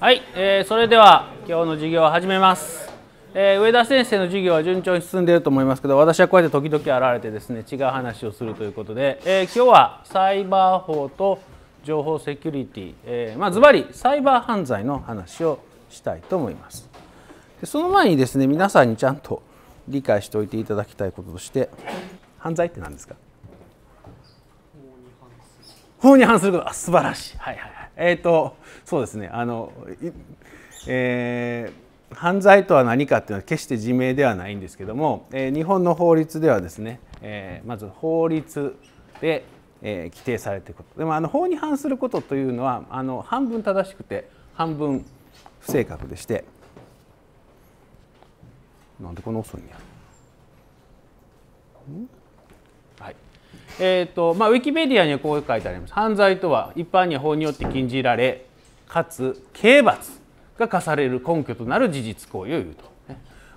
はい、えー、それでは今日の授業を始めます、えー、上田先生の授業は順調に進んでいると思いますけど私はこうやって時々現れてですね違う話をするということで、えー、今日はサイバー法と情報セキュリティ、えー、まあズバリサイバー犯罪の話をしたいと思いますでその前にですね皆さんにちゃんと理解しておいていただきたいこととして犯罪って何ですか法に反することあ素晴らしいはいはいえっ、とそうですねあの、えー、犯罪とは何かというのは決して自明ではないんですけども、えー、日本の法律ではですね、えー、まず法律で、え規定されていることでもあの法に反することというのはあの半分正しくて半分不正確でしてなんでこの遅いんやんえーとまあ、ウィキペディアにはこう書いてあります犯罪とは一般に法によって禁じられかつ刑罰が課される根拠となる事実行為を言うと、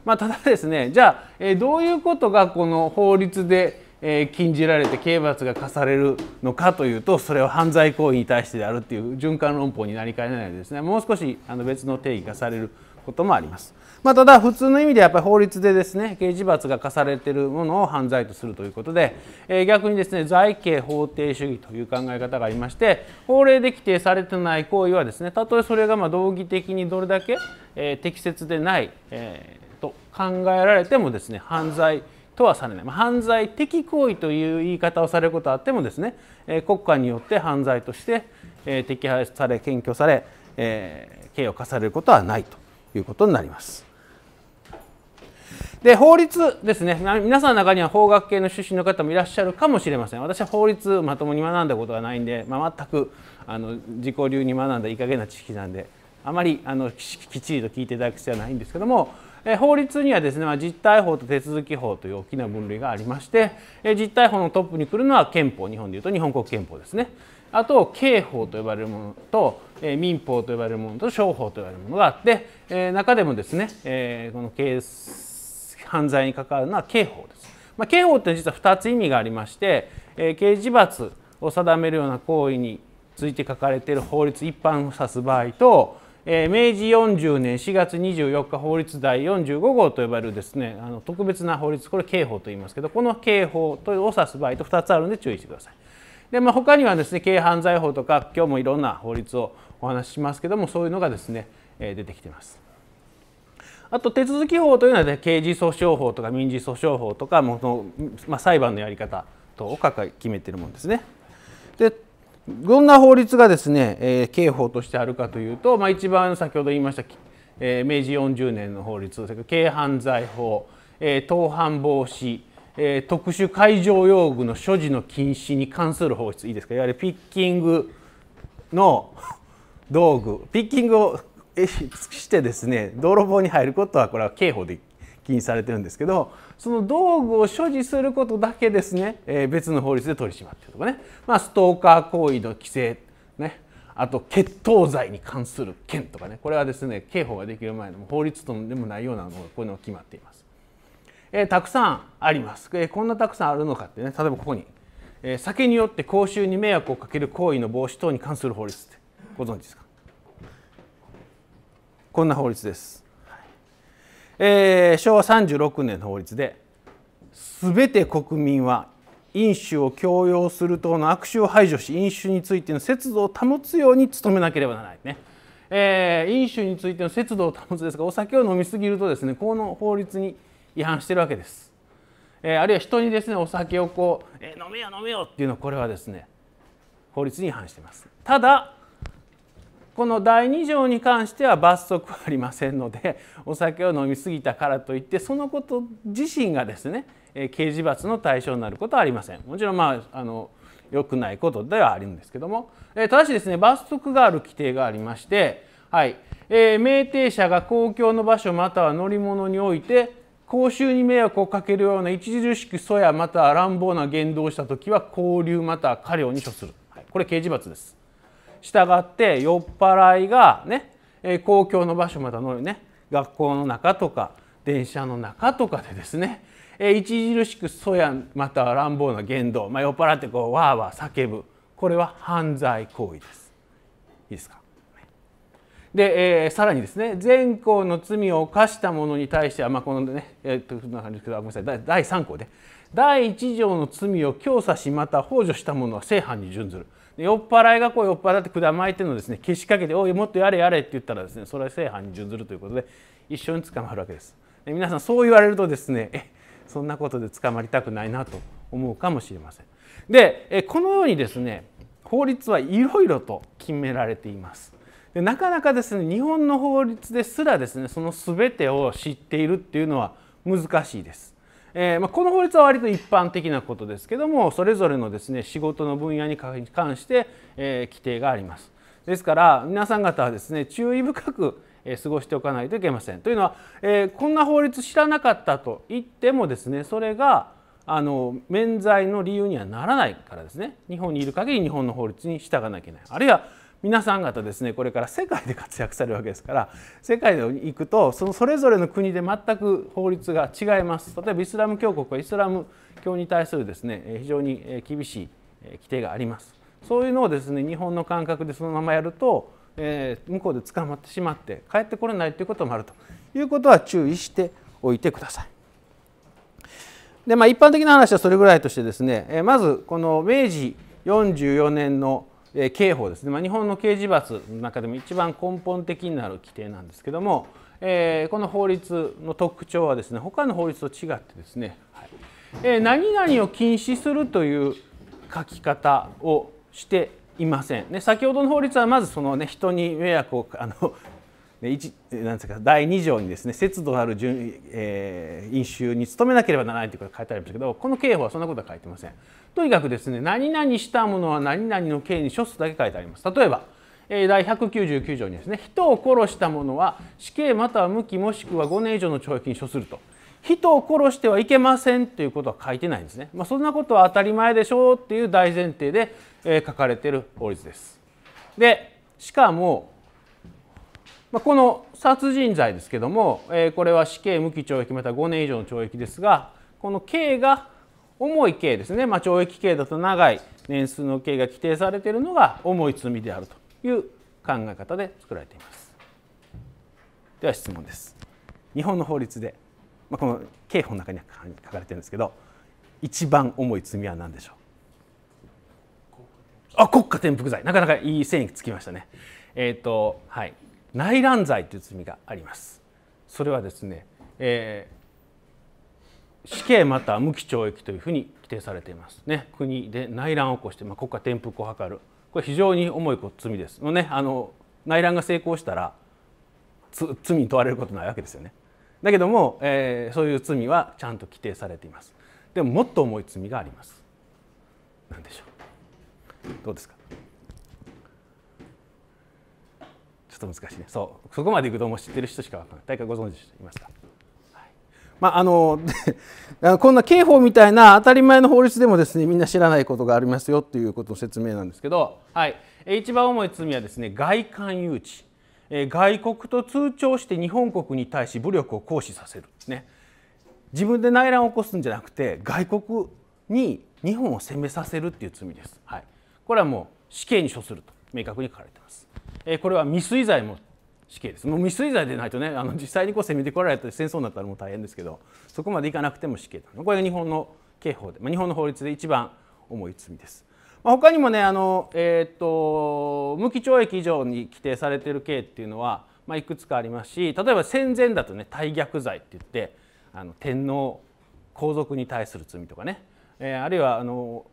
まあ、ただですねじゃあ、えどういうことがこの法律で、え禁じられて刑罰が課されるのかというとそれは犯罪行為に対してであるっていう循環論法になりかねないですねもう少しあの別の定義がされることもあります。まあ、ただ、普通の意味でやっぱり法律でですね刑事罰が課されているものを犯罪とするということで、え逆にですね罪刑法定主義という考え方がありまして法令で規定されてない行為はですねたとえそれがま道義的にどれだけ、え適切でない、えと考えられてもですね犯罪とはされない、まあ、犯罪的行為という言い方をされることはあってもですね、え国家によって犯罪として、え摘発され検挙され、え刑を課されることはないということになります。で法律ですね皆さんの中には法学系の出身の方もいらっしゃるかもしれません私は法律まともに学んだことがないんで、まあ、全くあの自己流に学んだいい加減な知識なんであまりあのきっちりと聞いていただく必要はないんですけどもえ法律にはですね、まあ、実態法と手続き法という大きな分類がありまして、え実態法のトップに来るのは憲法日本でいうと日本国憲法ですねあと刑法と呼ばれるものと、え民法と呼ばれるものと商法と呼ばれるものがあって、え中でもですね、えこの刑犯罪に関わるのは刑法です。まあ、刑法って実は2つ意味がありまして、えー、刑事罰を定めるような行為について書かれている法律一般を指す場合と、えー、明治40年4月24日法律第45号と呼ばれるですねあの特別な法律これ刑法と言いますけどこの刑法とを指す場合と2つあるので注意してください。でまあ、他にはですね軽犯罪法とか今日もいろんな法律をお話ししますけどもそういうのがですね、えー、出てきてます。あと手続き法というのは、ね、刑事訴訟法とか民事訴訟法とかもの、まあ、裁判のやり方とを決めているものですね。でどんな法律がですね、えー、刑法としてあるかというと、まあ、一番先ほど言いました、えー、明治40年の法律軽犯罪法、えー、盗犯防止、えー、特殊海上用具の所持の禁止に関する法律いいですかいわゆるピッキングの道具ピッキングをしてですね泥棒に入ることはこれは刑法で禁止されてるんですけどその道具を所持することだけですね、えー、別の法律で取り締まってるとかね、まあ、ストーカー行為の規制ねあと決闘罪に関する件とかねこれはですね刑法ができる前の法律とでもないようなものがこういうのが決まっています、えー、たくさんあります、えー、こんなたくさんあるのかってね例えばここに、え酒によって公衆に迷惑をかける行為の防止等に関する法律ってご存知ですかこんな法律です、えー、昭和36年の法律で全て国民は飲酒を強要する等の悪臭を排除し飲酒についての節度を保つように努めなければならないね、えー、飲酒についての節度を保つですがお酒を飲みすぎるとですねこの法律に違反してるわけです、えー、あるいは人にですねお酒をこう、えー、飲めよ飲めよっていうのはこれはですね法律に違反してますただこの第2条に関しては罰則はありませんので お酒を飲み過ぎたからといってそのこと自身がですね刑事罰の対象になることはありませんもちろんまああの良くないことではあるんですけどもただしですね罰則がある規定がありまして、はいえー、明定者が公共の場所または乗り物において公衆に迷惑をかけるような著しく粗やまたは乱暴な言動をした時は拘留または過料に処する、はい、これ刑事罰です。従って酔っ払いがね、公共の場所またのね学校の中とか電車の中とかでですね、著しくそやまたは乱暴な言動、まあ、酔っ払ってこうわーわー叫ぶこれは犯罪行為です。いいですかで、えー、さらにですね善行の罪を犯した者に対しては、まあ、このね、えー、っとごめんなさい第3項で第1条の罪を強査しまた幇助した者は正犯に準ずる酔っ払いがこう酔っ払って管巻いてるのをですねけしかけて「おいもっとやれやれ」って言ったらですねそれは正犯に準ずるということで一緒に捕まるわけです。で皆さんそう言われるとですねえそんなことで捕まりたくないなと思うかもしれません。でえこのようにですね法律はいろいろと決められています。でなかなかですね日本の法律ですらですねその全てを知っているっていうのは難しいです。えー、まあ、この法律は割と一般的なことですけどもそれぞれのですね仕事の分野に関して、えー、規定があります。ですから皆さん方はですね注意深く過ごしておかないといけません。というのは、えー、こんな法律知らなかったと言ってもですねそれがあの免罪の理由にはならないからですね日本にいる限り日本の法律に従わなきゃいけないあるいは皆さん方ですねこれから世界で活躍されるわけですから世界に行くとそのそれぞれの国で全く法律が違います例えばイスラム教国はイスラム教に対するですね非常に厳しい規定がありますそういうのをですね日本の感覚でそのままやると、えー、向こうで捕まってしまって帰ってこれないということもあるということは注意しておいてください。でまあ、一般的な話はそれぐらいとしてですね、えまずこの明治44年のえ刑法ですね、まあ、日本の刑事罰の中でも一番根本的になる規定なんですけども、えー、この法律の特徴はですね他の法律と違ってですね、はいえー、何々を禁止するという書き方をしていません、ね、先ほどの法律はまずその、ね、人に迷惑をあのなんですか第2条にですね節度ある順、えー、飲酒に努めなければならないということが書いてありますけどこの刑法はそんなことは書いてませんとにかくですね何々したものは何々の刑に処すだけ書いてあります例えば第199条にですね人を殺した者は死刑または無期もしくは5年以上の懲役に処すると人を殺してはいけませんということは書いてないんですね、まあ、そんなことは当たり前でしょうっていう大前提で書かれている法律ですでしかもまあ、この殺人罪ですけども、えこれは死刑無期懲役また5年以上の懲役ですがこの刑が重い刑ですね、まあ、懲役刑だと長い年数の刑が規定されているのが重い罪であるという考え方で作られていますでは質問です日本の法律で、まあ、この刑法の中に書かれてるんですけど一番重い罪は何でしょうあ国家転覆罪なかなかいい線につきましたねえっ、ー、とはい内乱罪という罪がありますそれはですね、えー、死刑または無期懲役というふうに規定されていますね国で内乱を起こして、まあ、国家転覆を図るこれ非常に重い罪ですもうねあの内乱が成功したらつ罪に問われることないわけですよねだけども、えー、そういう罪はちゃんと規定されていますでももっと重い罪があります何でしょうどうですかょっと難しいねそうそこまでいくともう知ってる人しか分からない大会ご存知いますか、はい、まああの こんな刑法みたいな当たり前の法律でもですねみんな知らないことがありますよっていうことの説明なんですけど、はい、一番重い罪はですね外観誘致、え外国と通帳して日本国に対し武力を行使させるね自分で内乱を起こすんじゃなくて外国に日本を攻めさせるっていう罪です、はい、これはもう死刑に処すると明確に書かれてます。えこれは未遂罪も死刑ですもう未遂罪でないとねあの実際にこう攻めてこられたり戦争になったらもう大変ですけどそこまでいかなくても死刑これが日本の刑法で、まあ、日本の法律で一番重い罪です。まあ、他にもねあの、えーと、と無期懲役以上に規定されている刑っていうのは、まあ、いくつかありますし例えば戦前だとね大逆罪って言ってあの天皇皇族に対する罪とかね、えー、あるいはあの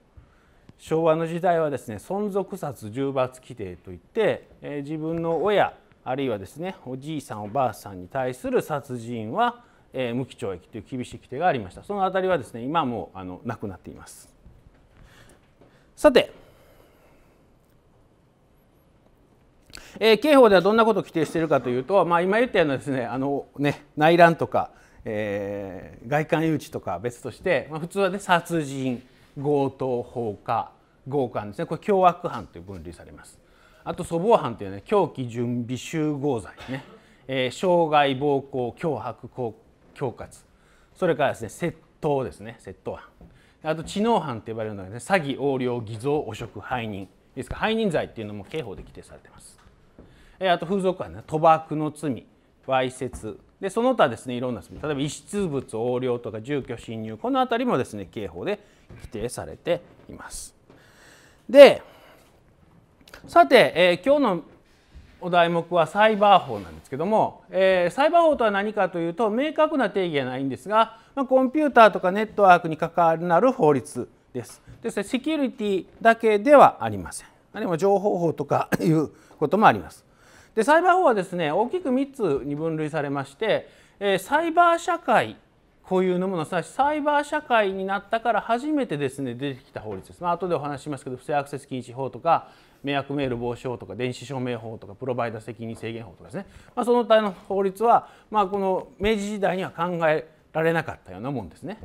昭和の時代はですね存続殺重罰規定といって、えー、自分の親あるいはですねおじいさんおばあさんに対する殺人は、えー、無期懲役という厳しい規定がありましたその辺りはですね今もうあのなくなっていますさて、えー、刑法ではどんなことを規定しているかというと、まあ、今言ったようなですねあのね内乱とか、えー、外観誘致とか別として、まあ、普通はね殺人強盗放火強姦ですねこれ凶悪犯という分類されますあと粗暴犯というのは狂気準備集合罪ね、えー、傷害暴行脅迫恐喝それからですね窃盗ですね窃盗犯あと知能犯と呼ばれるのが、ね、詐欺横領偽造汚職背任ですか背任罪っていうのも刑法で規定されてます、えー、あと風俗犯ね賭博の罪わいせつでその他ですねいろんな例えば遺失物横領とか住居侵入この辺りもですね刑法で規定されています。でさて、えー、今日のお題目はサイバー法なんですけども、えー、サイバー法とは何かというと明確な定義はないんですが、まあ、コンピューターとかネットワークに関わる法律です。ですセキュリティだけではありません。何も情報法とかいうこともあります。でサイバー法はですね大きく3つに分類されまして、えサイバー社会固有のものさなサイバー社会になったから初めてですね出てきた法律です、まあ後でお話ししますけど不正アクセス禁止法とか迷惑メール防止法とか電子証明法とかプロバイダ責任制限法とかですね、まあ、その他の法律は、まあ、この明治時代には考えられなかったようなもんですね。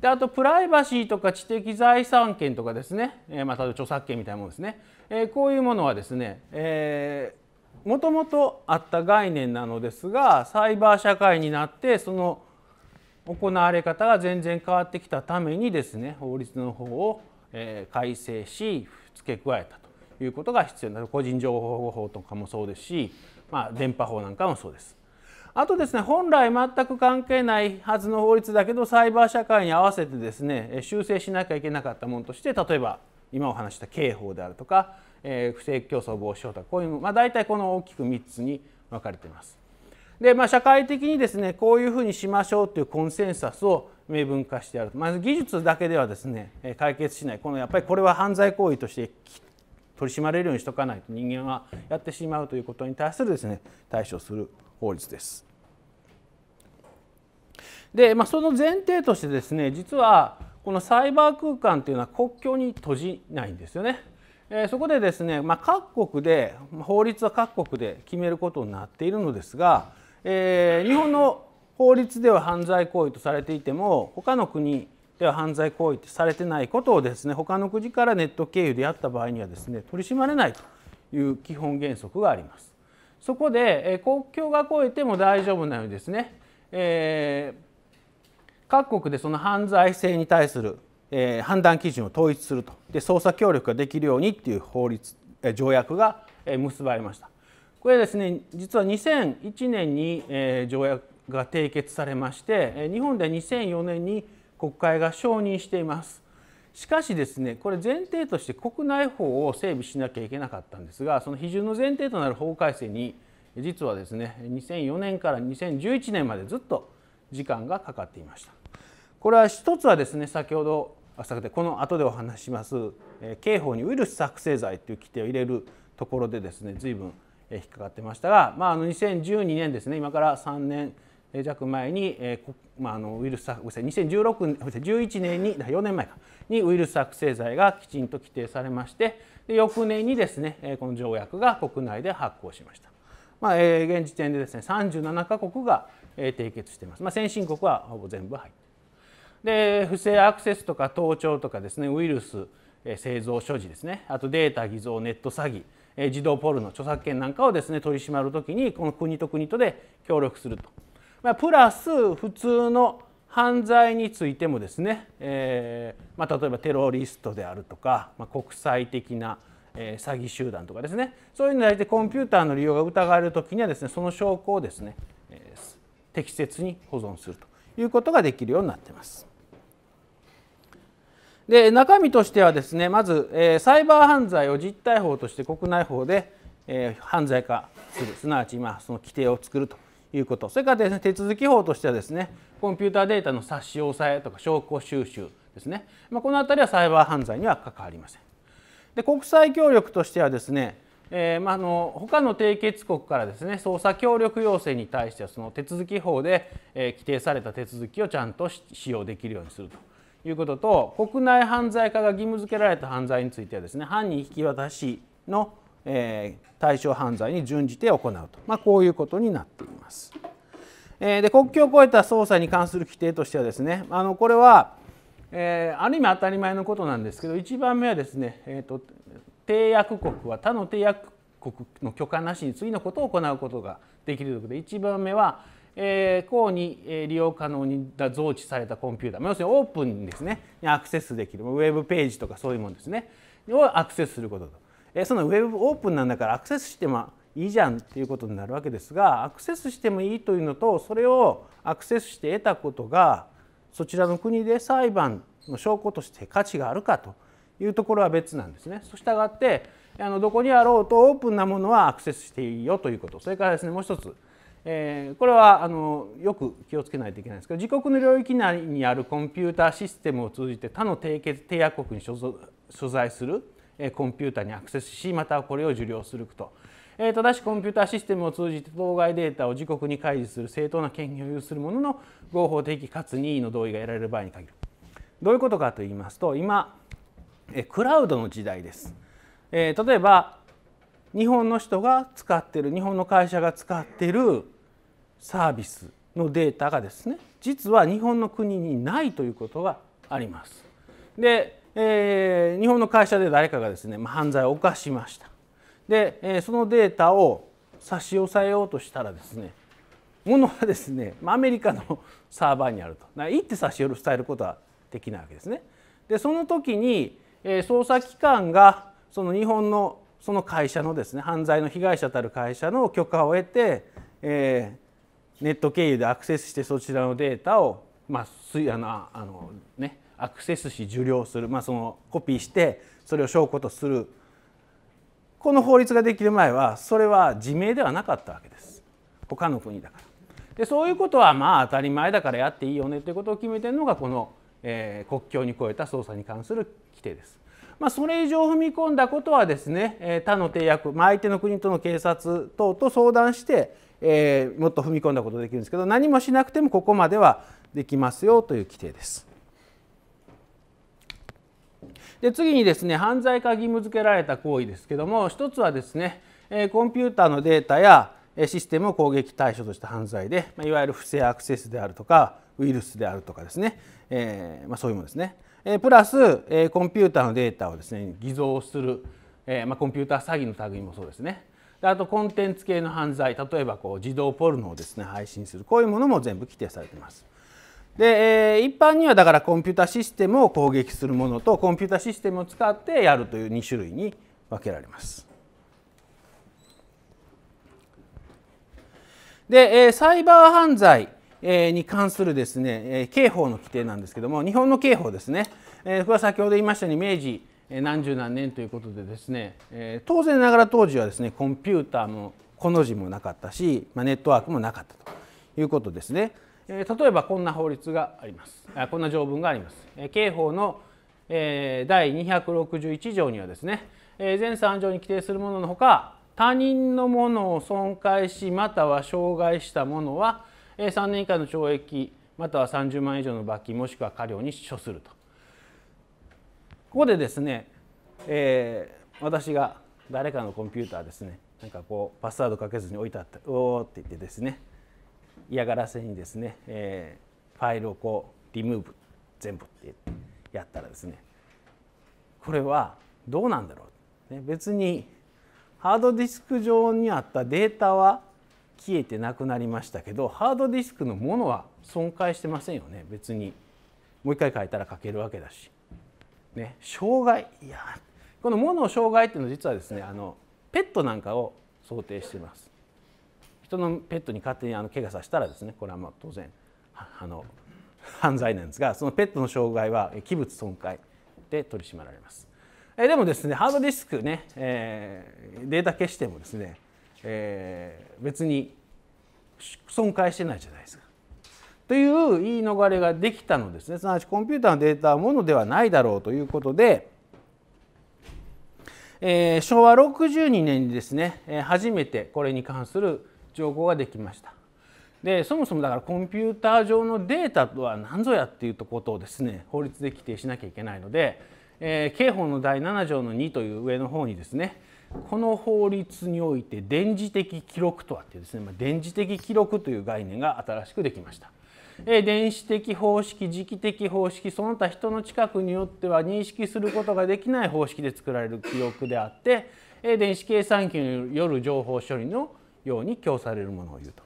であとプライバシーとか知的財産権とかですね、えー、まあ、例えば著作権みたいなものですね、えー、こういうものはですね、えーもともとあった概念なのですがサイバー社会になってその行われ方が全然変わってきたためにですね法律の方を改正し付け加えたということが必要になる個人情報保護法とかもそうですし、まあ、電波法なんかもそうです。あとですね本来全く関係ないはずの法律だけどサイバー社会に合わせてですね修正しなきゃいけなかったものとして例えば今お話した刑法であるとかえー、不正競争防止法とかこういう、まあ、大体この大きく3つに分かれています。で、まあ、社会的にですねこういうふうにしましょうというコンセンサスを明文化してあるまず技術だけではですね解決しないこのやっぱりこれは犯罪行為として取り締まれるようにしとかないと人間はやってしまうということに対するですね対処する法律です。で、まあ、その前提としてですね実はこのサイバー空間というのは国境に閉じないんですよね。えそこでですね、まあ、各国で法律は各国で決めることになっているのですが、えー、日本の法律では犯罪行為とされていても他の国では犯罪行為ってされてないことをですね他の国からネット経由でやった場合にはですね取り締まれないという基本原則があります。そこで、えー、国境が越えても大丈夫なようにですね、えー、各国でその犯罪性に対するえー、判断基準を統一するとで捜査協力ができるようにっていう法律、えー、条約が、えー、結ばれましたこれですね実は2001年に、えー、条約が締結されまして、え日本では2004年に国会が承認していますしかしですねこれ前提として国内法を整備しなきゃいけなかったんですがその批准の前提となる法改正に実はですね2004年から2011年までずっと時間がかかっていましたこれは一つはですね先ほど浅くてこの後でお話します、え刑法にウイルス作成罪という規定を入れるところでですね随分引っかかってましたが、まあ、あの2012年ですね今から3年弱前に、えまあ、あのウイルス作成2 0 1 1年に4年前かにウイルス作成罪がきちんと規定されましてで翌年にですねこの条約が国内で発行しました。まあ、現時点でですね37か国が締結しています、まあ、先進国はほぼ全部入ってで不正アクセスとか盗聴とかですねウイルス製造所持ですねあとデータ偽造ネット詐欺児童ポルノ著作権なんかをですね取り締まるときにこの国と国とで協力すると、まあ、プラス普通の犯罪についてもですね、えー、まあ、例えばテロリストであるとか、まあ、国際的な詐欺集団とかですねそういうのに対してコンピューターの利用が疑われるときにはですねその証拠をですね適切に保存するということができるようになっています。で中身としてはですねまず、えー、サイバー犯罪を実態法として国内法で、えー、犯罪化するすなわち今その規定を作るということそれからです、ね、手続き法としてはですねコンピューターデータの差し押さえとか証拠収集ですね、まあ、この辺りはサイバー犯罪には関わりません。で国際協力としてはですねえーまあ、の他の締結国からですね捜査協力要請に対してはその手続き法で、えー、規定された手続きをちゃんと使用できるようにするということと国内犯罪化が義務付けられた犯罪についてはですね犯人引き渡しの、えー、対象犯罪に準じて行うと、まあ、こういうことになっています。えー、で国境を越えた捜査に関する規定としてはですねあのこれはえー、ある意味当たり前のことなんですけど1番目はですね、えーと締約国は他の締約国の許可なしに次のことを行うことができるということで1番目は、えー、項に利用可能に増置されたコンピューター要するにオープンにですねアクセスできるウェブページとかそういうものですねをアクセスすることと、えー、そのウェブオープンなんだからアクセスしてもいいじゃんっていうことになるわけですがアクセスしてもいいというのとそれをアクセスして得たことがそちらの国で裁判の証拠として価値があるかというところは別なんですね。したがってあのどこにあろうとオープンなものはアクセスしていいよということそれからですねもう一つ、えー、これはあのよく気をつけないといけないんですけど自国の領域内にあるコンピューターシステムを通じて他の締約国に所在するコンピューターにアクセスしまたはこれを受領すること。えただしコンピューターシステムを通じて当該データを自国に開示する正当な権限を有するものの合法的かつ任意の同意が得られる場合に限る。どういうことかと言いますと今クラウドの時代です。えー、例えば日本の人が使ってる日本の会社が使ってるサービスのデータがですね実は日本の国にないということがあります。で、えー、日本の会社で誰かがですね犯罪を犯しました。で、えそのデータを差し押さえようとしたらですねものはですねアメリカのサーバーにあると行って差し押さえることはできないわけですね。でその時にえ捜査機関がその日本のその会社のですね犯罪の被害者たる会社の許可を得て、えー、ネット経由でアクセスしてそちらのデータを、まあ、あのあの、ね、アクセスし受領する、まあ、そのコピーしてそれを証拠とするこの法律ができる前はそれは自明ではなかったわけです他の国だから。でそういうことはまあ当たり前だからやっていいよねということを決めてるのがこのえー、国境に越えた捜査に関する規定です。まあ、それ以上踏み込んだことはですね、えー、他の締約、まあ、相手の国との警察等と相談して、えー、もっと踏み込んだことできるんですけど何もしなくてもここまではできますよという規定です。で次にですね犯罪化義務付けられた行為ですけども一つはですね、えコンピューターのデータやシステムを攻撃対象とした犯罪で、まいわゆる不正アクセスであるとかウイルスであるとかですね、えー、まあ、そういうものですね、えプラス、えコンピューターのデータをですね偽造する、えまあ、コンピューター詐欺の類もそうですねであとコンテンツ系の犯罪例えばこう自動ポルノをですね配信するこういうものも全部規定されています。で、え一般にはだからコンピュータシステムを攻撃するものとコンピュータシステムを使ってやるという2種類に分けられます。で、えサイバー犯罪に関するですね刑法の規定なんですけども日本の刑法ですねこれは先ほど言いましたように明治何十何年ということでですね当然ながら当時はですねコンピューターもこの字もなかったしネットワークもなかったということですね例えばこんな法律がありますこんな条文があります刑法の第261条にはですね全3条に規定するもののほか他人のものを損壊しまたは傷害したものは3年以下の懲役または30万円以上の罰金もしくは科料に処すると。ここでですね、えー、私が誰かのコンピューターですねなんかこうパスワードかけずに置いてあったおおって言ってですね嫌がらせにですね、えー、ファイルをこうリムーブ全部ってやったらですねこれはどうなんだろう、ね、別にハードディスク上にあったデータは消えてなくなりましたけどハードディスクのものは損壊してませんよね別にもう一回書いたら書けるわけだし、ね、障害いやこの「もの障害」っていうのは実はですねあのペットなんかを想定してます人のペットに勝手にあの怪我させたらですねこれはまあ当然あの犯罪なんですがそのペットの障害は器物損壊で取り締まられますえでもですねハードディスクね、えー、データ消してもですねえー、別に損壊してないじゃないですか。という言い逃れができたのですねすなわちコンピューターのデータはものではないだろうということで、えー、昭和62年にですね、え初めてこれに関する情報ができました。でそもそもだからコンピューター上のデータとは何ぞやっていうことをですね法律で規定しなきゃいけないので、えー、刑法の第7条の2という上の方にですねこの法律において電磁的記録とはっていうですね、まあ、電磁的記録という概念が新しくできました。え電子的方式磁気的方式その他人の近くによっては認識することができない方式で作られる記憶であって、え電子計算機による情報処理のように供されるものを言うと。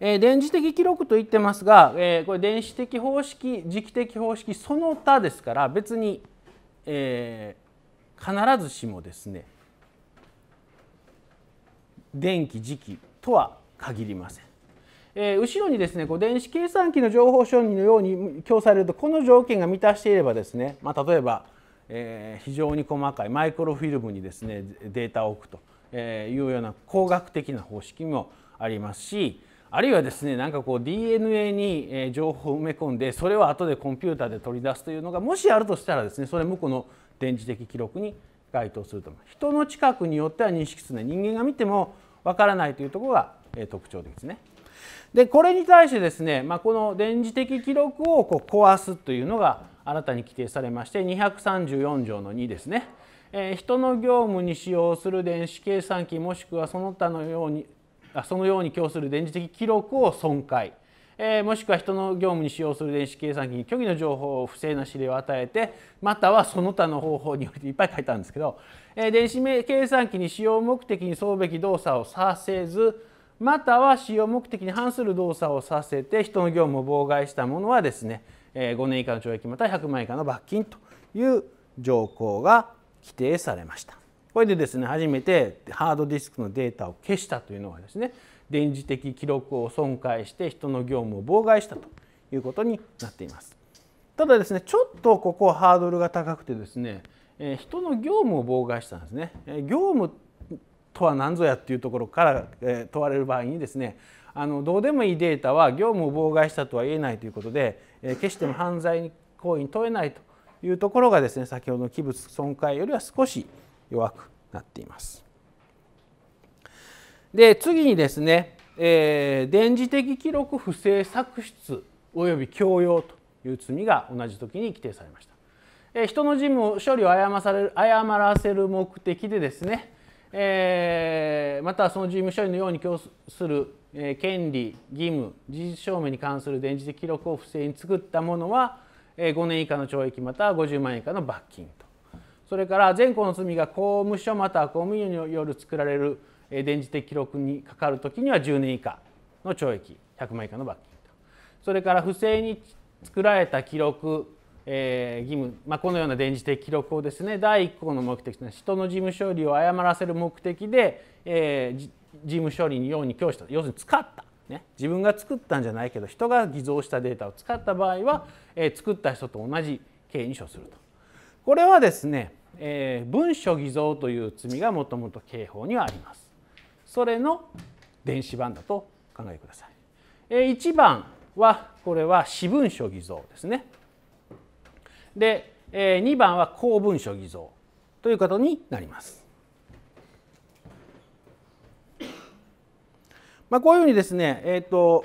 え電磁的記録と言ってますが、えこれ電子的方式磁気的方式その他ですから別に、えー、必ずしもですね電気磁気とは限りません。えー、後ろにですねこう電子計算機の情報処理のように供されるとこの条件が満たしていればですね、まあ、例えば、えー、非常に細かいマイクロフィルムにですねデータを置くというような工学的な方式もありますしあるいはですねなんかこう DNA に情報を埋め込んでそれを後でコンピューターで取り出すというのがもしあるとしたらですねそれ向こうの電磁的記録に該当すると人の近くによっては認識する人間が見てもわからないというところが特徴的ですね。でこれに対してですね、まあ、この電磁的記録をこう壊すというのが新たに規定されまして234条の2ですね、えー、人の業務に使用する電子計算機もしくはその他のようにあそのように供する電磁的記録を損壊えー、もしくは人の業務に使用する電子計算機に虚偽の情報を不正な指令を与えてまたはその他の方法によっていっぱい書いたんですけど、えー、電子計算機に使用目的に沿うべき動作をさせずまたは使用目的に反する動作をさせて人の業務を妨害したものはですね、えー、5年以下の懲役または100万円以下の罰金という条項が規定されました。これでですね初めてハードディスクのデータを消したというのはですね電磁的記録を損壊して人の業務を妨害したということになっています。ただですねちょっとここハードルが高くてですね、え人の業務を妨害したんですね、え業務とは何ぞやっていうところから、え問われる場合にですねあのどうでもいいデータは業務を妨害したとは言えないということで、え決しても犯罪行為に問えないというところがですね先ほどの器物損壊よりは少し弱くなっています。で次にですね、えー、電磁的記録不正作出及び強要という罪が同じ時に規定されました。えー、人の事務処理を誤される誤らせる目的でですね、えー、またはその事務処理のように供する、え権利義務事実証明に関する電磁的記録を不正に作ったものは、え5年以下の懲役または50万円以下の罰金とそれから全項の罪が公務所または公務員による作られる電磁的記録にかかる時には10年以下の懲役100万以下の罰金とそれから不正に作られた記録、えー、義務、まあ、このような電磁的記録をですね第1項の目的として人の事務処理を誤らせる目的で、えー、事務処理によに供した要するに使った。ね、自分が作ったんじゃないけど人が偽造したデータを使った場合は、えー、作った人と同じ刑に処するとこれはですね、えー、文書偽造という罪がもともと刑法にはあります。それの電子版だと考えてください。1番はこれは私文書偽造ですね。で2番は公文書偽造ということになります。まあ、こういうふうにですね、えーと、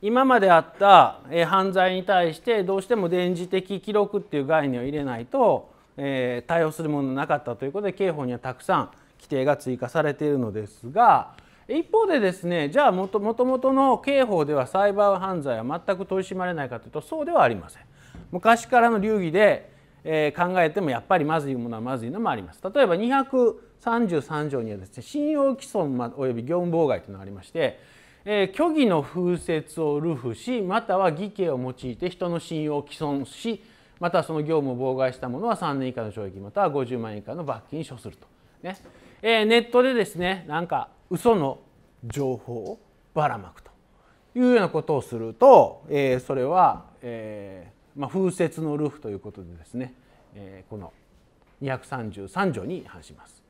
今まであった犯罪に対してどうしても電磁的記録っていう概念を入れないと、えー、対応するものなかったということで刑法にはたくさん規定が追加されているのですが一方でですねじゃあもともとの刑法ではサイバー犯罪は全く取り締まれないかというとそうではありません。昔からの流儀で、考えてもやっぱりまずいものはまずいのもあります。例えば233条にはですね信用毀損及び業務妨害というのがありまして、虚偽の風説を流布しまたは偽計を用いて人の信用を毀損しまたその業務を妨害した者は3年以下の懲役または50万円以下の罰金に処すると。ねえネットでですねなんか嘘の情報をばらまくというようなことをすると、えそれは、えま風雪のルフということでですね、えこの233条に違反します。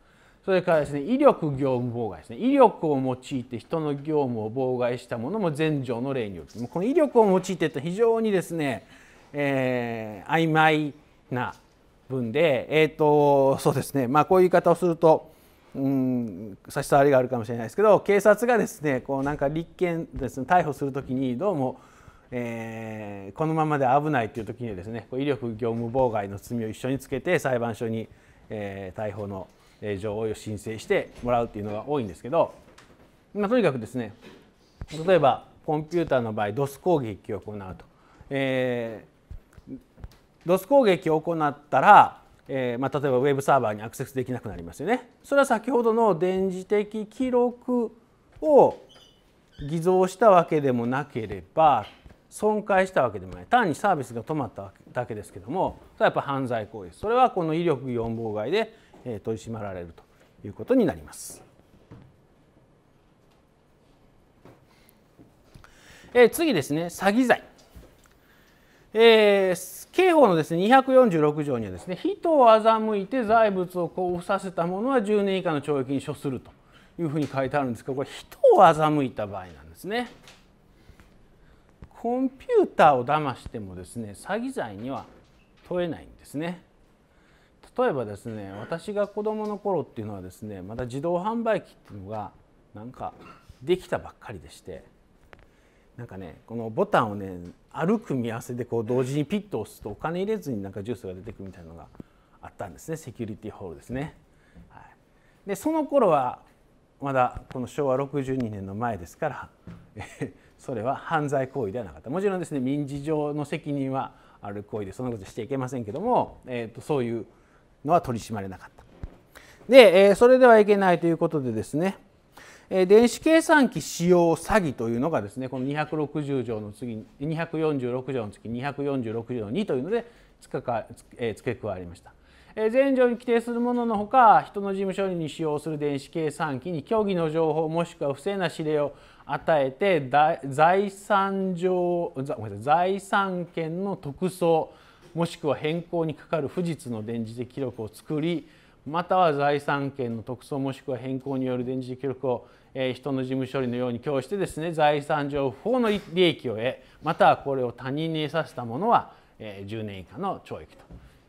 それからですね威力業務妨害ですね威力を用いて人の業務を妨害したものも全条の例によるこの威力を用いてと非常にですね、えー、曖昧な文でえっ、ー、とそうですねまあこういう言い方をするとうん差し障りがあるかもしれないですけど警察がですねこうなんか立件ですね逮捕する時にどうも、えー、このままで危ないという時にですね威力業務妨害の罪を一緒につけて裁判所に、えー、逮捕の状を申請してもらうっていうのが多いんですけど、まあ、とにかくですね例えばコンピューターの場合 DOS 攻撃を行うと。えー、d 攻撃を行ったらえー、まあ、例えばウェブサーバーにアクセスできなくなりますよね。それは先ほどの電磁的記録を偽造したわけでもなければ損壊したわけでもない単にサービスが止まっただけですけどもそれはやっぱ犯罪行為ですそれはこの威力業務妨害で取り締まられるということになります。え次ですね詐欺罪。えー、刑法のですね246条にはですね人を欺いて財物を交付させた者は10年以下の懲役に処するというふうに書いてあるんですがこれ人を欺いた場合なんですね。コンピューターを騙してもですね詐欺罪には問えないんですね。例えばですね私が子どもの頃っていうのはですねまだ自動販売機っていうのがなんかできたばっかりでしてなんかねこのボタンをねある組み合わせでこう同時にピッと押すとお金入れずになんかジュースが出てくるみたいなのがあったんですねセキュリティホールですね。はい、でその頃はまだこの昭和62年の前ですから、え それは犯罪行為ではなかったもちろんですね民事上の責任はある行為でそんなことしちゃいけませんけども、えーと、とそういうのは取り締まれなかった。で、えそれではいけないということでですね電子計算機使用詐欺というのがですねこの260条の次246条の次246条の2というので付け加えました。全条に規定するもののほか人の事務処理に使用する電子計算機に虚偽の情報もしくは不正な指令を与えて財産上財産権の特措もしくは変更にかかる不実の電磁的記録を作りまたは財産権の特措もしくは変更による電磁記録を、え人の事務処理のように供してですね財産上不法の利益を得またはこれを他人に得させたものは、え10年以下の懲役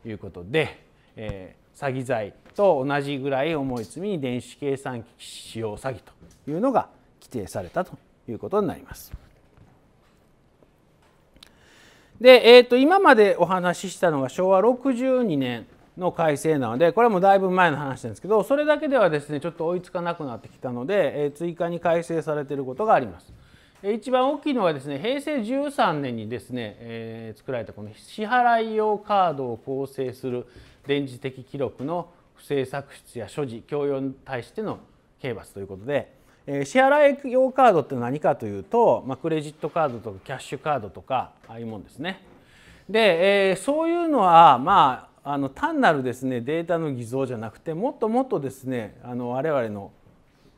ということで、詐欺罪と同じぐらい重い罪に電子計算機使用詐欺というのが規定されたということになります。で、えーと、と今までお話ししたのが昭和62年の改正なのでこれもだいぶ前の話なんですけどそれだけではですねちょっと追いつかなくなってきたので、え追加に改正されていることがあります。一番大きいのはですね平成13年にですね、えー、作られたこの支払い用カードを構成する電磁的記録の不正作出や所持強要に対しての刑罰ということで、えー、支払い用カードって何かというと、まあ、クレジットカードとかキャッシュカードとかああいうもんですね。で、えー、そういうのはまあの単なるですねデータの偽造じゃなくてもっともっとですねあの我々の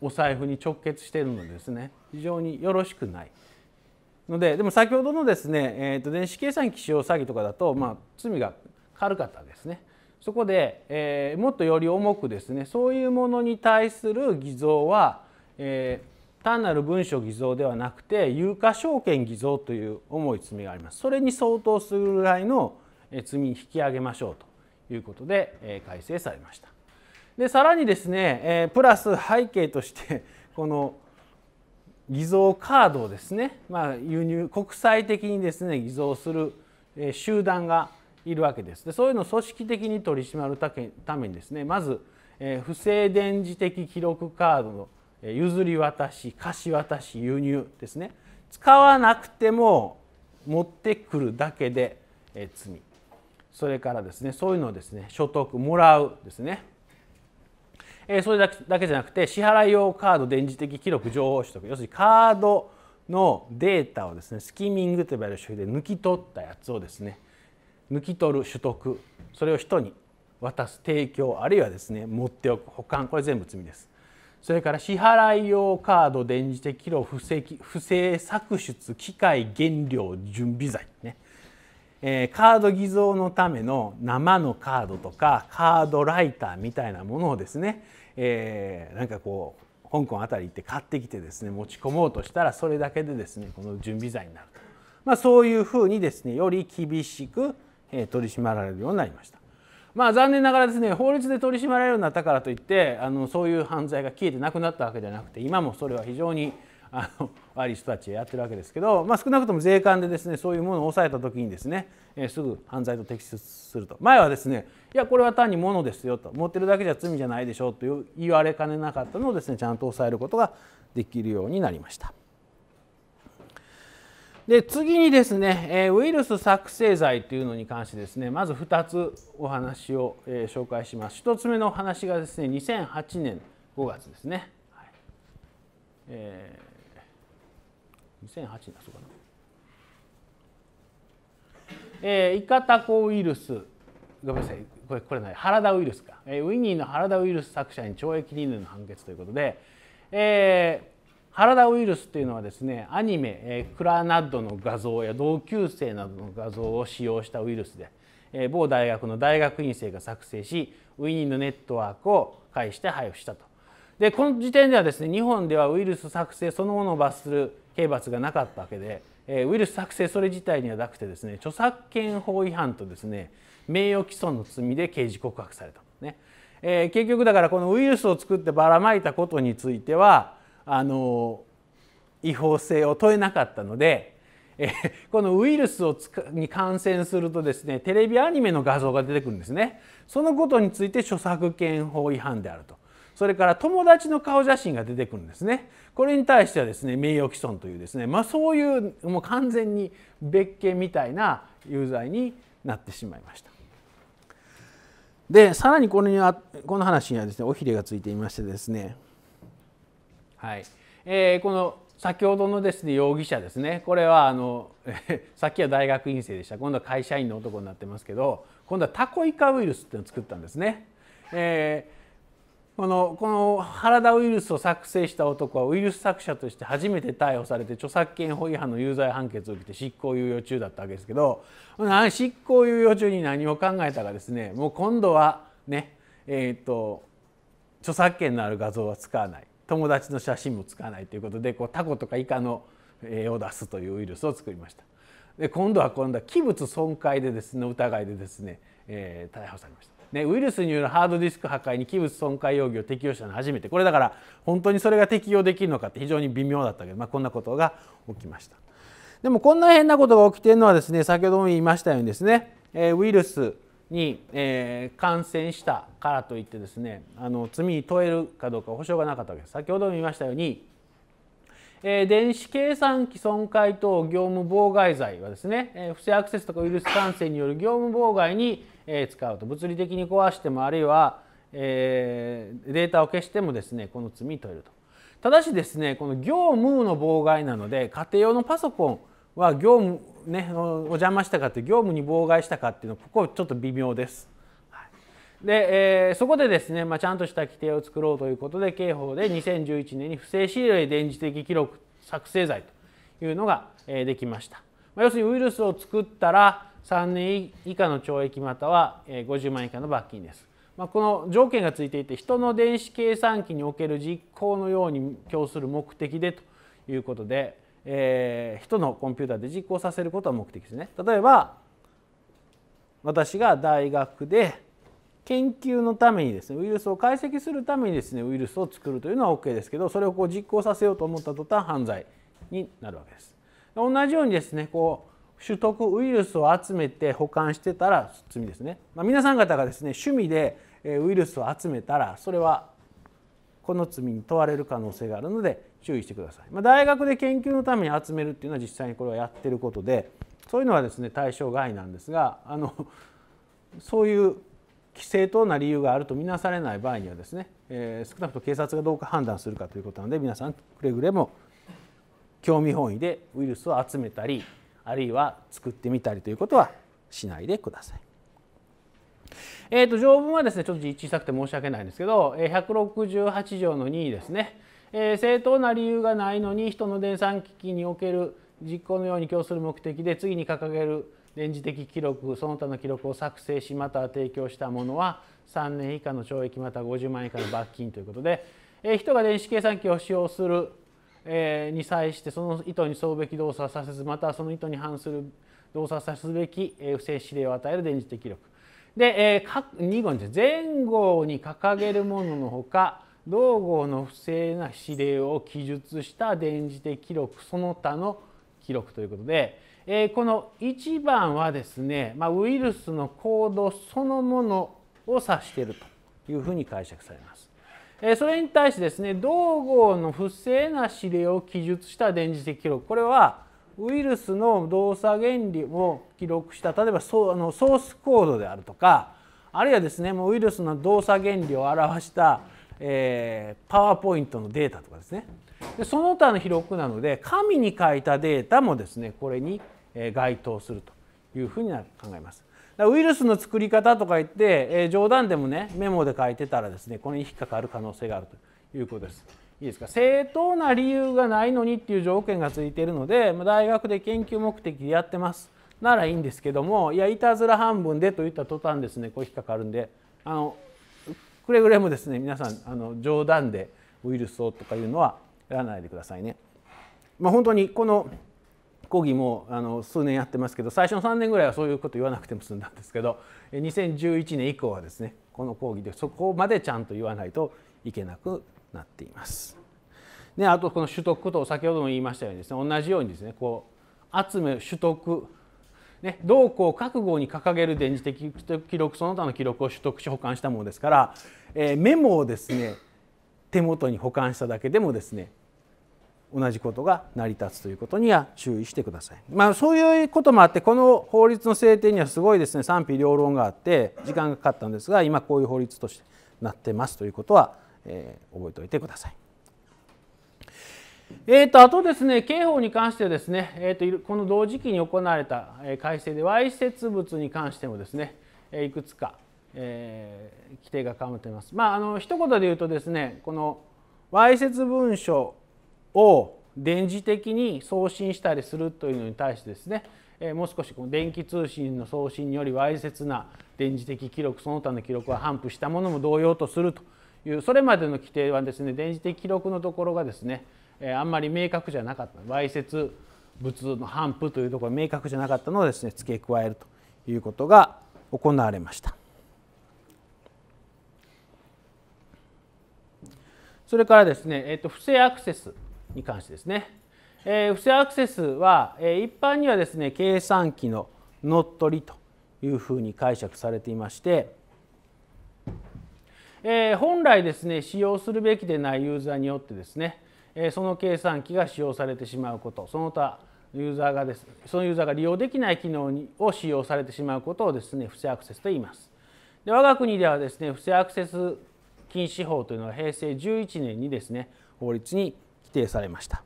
お財布に直結しているのでですね非常によろしくないのででも先ほどのですね、えー、と電子計算機使用詐欺とかだと、まあ、罪が軽かったですねそこで、えー、もっとより重くですねそういうものに対する偽造は、えー、単なる文書偽造ではなくて有価証券偽造という重い罪がありますそれに相当するぐらいの罪に引き上げましょうと。いうことで、え改正されました。でさらにですね、えプラス背景として この偽造カードをですね、まあ、輸入国際的にですね偽造する集団がいるわけですでそういうのを組織的に取り締まるためにですねまず、え不正電磁的記録カードの譲り渡し貸し渡し輸入ですね使わなくても持ってくるだけで罪それからですねそういうのをですね所得もらうですね、えそれだけじゃなくて支払い用カード電磁的記録情報取得要するにカードのデータをですねスキミングと呼ばれる手法で抜き取ったやつをですね抜き取る取得それを人に渡す提供あるいはですね持っておく保管これ全部罪ですそれから支払い用カード電磁的記録不正不正搾取機械減量準備罪ねえー、カード偽造のための生のカードとかカードライターみたいなものをですね、えー、なんかこう香港あたり行って買ってきてですね持ち込もうとしたらそれだけでですねこの準備罪になると、まあ、そういうふうにですねより厳しくえ取り締まられるようになりました。まあ、残念ながらですね法律で取り締まれるようになったからといってあのそういう犯罪が消えてなくなったわけではなくて今もそれは非常にあの悪い人たちやってるわけですけど、まあ、少なくとも税関でですねそういうものを抑えた時にですね、えー、すぐ犯罪と摘出すると前はですねいやこれは単に物ですよと持ってるだけじゃ罪じゃないでしょうという言われかねなかったのをですねちゃんと抑えることができるようになりました。で次にですね、えウイルス作成剤というのに関してですねまず2つお話を、え紹介します1つ目の話がですね2008年5月ですね、はいえー2008年そうかな。えー、イカタコウイルスごめんなさいこれこれない原田ウイルスか、えー、ウィニーの原田ウイルス作者に懲役2年の判決ということで、えー、原田ウイルスというのはですねアニメ、えー、クラッドの画像や同級生などの画像を使用したウイルスで、えー、某大学の大学院生が作成しウィニーのネットワークを介して配布したと。でこの時点ではですね日本ではウイルス作成そのものを罰する刑罰がなかったわけで、えウイルス作成それ自体にはなくてですね著作権法違反とですね名誉毀損の罪で刑事告白されたね。えー、結局だからこのウイルスを作ってばらまいたことについてはあの違法性を問えなかったので、えー、このウイルスをつに感染するとですねテレビアニメの画像が出てくるんですねそのことについて著作権法違反であるとそれから友達の顔写真が出てくるんですねこれに対してはですね名誉毀損というですねまあ、そういうもう完全に別件みたいな有罪になってしまいましたでさらにこれにはこの話にはですね尾ひれがついていましてですねはいえー、この先ほどのですね容疑者ですねこれはあの さっきは大学院生でした今度は会社員の男になってますけど今度はタコイカウイルスっていうのを作ったんですね。えーこのこの原田ウイルスを作成した男はウイルス作者として初めて逮捕されて著作権法違反の有罪判決を受けて執行猶予中だったわけですけど執行猶予中に何を考えたかですねもう今度はねえっ、ー、と著作権のある画像は使わない友達の写真も使わないということでこうタコとかイカの絵を出すというウイルスを作りました。で今度は今度は器物損壊でですね疑いでですね、えー、逮捕されました。ね、ウイルスによるハードディスク破壊に器物損壊容疑を適用したのは初めてこれだから本当にそれが適用できるのかって非常に微妙だったけど、まあ、こんなことが起きました。でもこんな変なことが起きているのはですね先ほども言いましたようにですね、えー、ウイルスに、えー、感染したからといってですねあの罪に問えるかどうか保証がなかったわけです。先ほども言いましたようにえ電子計算機損壊等業務妨害罪はですね、え不正アクセスとかウイルス感染による業務妨害に、え使うと物理的に壊してもあるいは、えデータを消してもですねこの罪に問えるとただしですねこの業務の妨害なので家庭用のパソコンは業務ねお邪魔したかって業務に妨害したかっていうのはここちょっと微妙です。で、えー、そこでですね、まあ、ちゃんとした規定を作ろうということで刑法で2011年に不正使用電磁的記録作成罪というのが、えー、できました、まあ、要するにウイルスを作ったら3年以下の懲役または50万以下の罰金です、まあ、この条件がついていて人の電子計算機における実行のように供する目的でということで、えー、人のコンピューターで実行させることは目的ですね例えば私が大学で研究のためにですねウイルスを解析するためにですねウイルスを作るというのは OK ですけどそれをこう実行させようと思った途端犯罪になるわけです。同じようにですねこう取得ウイルスを集めて保管してたら罪ですね、まあ、皆さん方がですね趣味でウイルスを集めたらそれはこの罪に問われる可能性があるので注意してください、まあ、大学で研究のために集めるっていうのは実際にこれはやってることでそういうのはですね対象外なんですがあのそういう規制とな理由があるとみなされない場合にはですね、えー、少なくとも警察がどうか判断するかということなので皆さんくれぐれも興味本位でウイルスを集めたりあるいは作ってみたりということはしないでください。えーと、と条文はですねちょっと小さくて申し訳ないんですけど168条の2ですね、えー、正当な理由がないのに人の電算機器における実行のように供する目的で次に掲げる電磁的記録その他の記録を作成しまたは提供したものは3年以下の懲役または50万円以下の罰金ということで、え人が電子計算機を使用する、えに際してその意図に沿うべき動作をさせずまたはその意図に反する動作をさせるべき、え不正指令を与える電磁的記録で、え2号です前号に掲げるもののほか同号の不正な指令を記述した電磁的記録その他の記録ということで。えー、この1番はですね、まあ、ウイルスの行動そのものを指しているというふうに解釈されます。えー、それに対してですね同号の不正な指令を記述した電磁的記録これはウイルスの動作原理を記録した例えばソあのソースコードであるとかあるいはですねもうウイルスの動作原理を表したえパワーポイントのデータとかですねでその他の記録なので紙に書いたデータもですねこれに該当するというふうに考えます。ウイルスの作り方とか言って、え冗談でもねメモで書いてたらですねこれに引っかかる可能性があるということです。いいですか正当な理由がないのにっていう条件がついているので大学で研究目的でやってますならいいんですけどもいやいたずら半分でといった途端ですねこう引っかかるんであのくれぐれもですね皆さんあの冗談でウイルスをとかいうのはやらないでくださいね。まあ、本当にこの講義もあの数年やってますけど最初の3年ぐらいはそういうこと言わなくても済んだんですけど2011年以降はですねこの講義でそこまでちゃんと言わないといけなくなっています。ね、あとこの取得と先ほども言いましたようにですね同じようにですねこう集め取得ね、同行覚悟に掲げる電磁的記録その他の記録を取得し保管したものですから、えー、メモをですね手元に保管しただけでもですね同じことが成り立つということには注意してください。まあ、そういうこともあってこの法律の制定にはすごいですね賛否両論があって時間がかかったんですが今こういう法律としてなってますということは、えー、覚えておいてください。えーと、あとですね刑法に関してですね、えーと、この同時期に行われた改正でわいせつ物に関してもですねいくつか、えー、規定が変わっています。まあ、あの一言で言うとですねこのわいせつ文書を電磁的に送信したりするというのに対してですねもう少しこの電気通信の送信によりわいせつな電磁的記録その他の記録は反布したものも同様とするというそれまでの規定はですね電磁的記録のところがですねあんまり明確じゃなかったわいせつ物の反布というところが明確じゃなかったのをですね付け加えるということが行われました。それからですね、えー、と不正アクセスに関してですね、えー、不正アクセスは、えー、一般にはですね計算機の乗っ取りというふうに解釈されていまして、えー、本来ですね使用するべきでないユーザーによってですね、えー、その計算機が使用されてしまうことその他ユーザーがですそのユーザーが利用できない機能にを使用されてしまうことをですね不正アクセスと言います。で我が国ではですね不正アクセス禁止法というのは平成11年にですね法律に規定されました。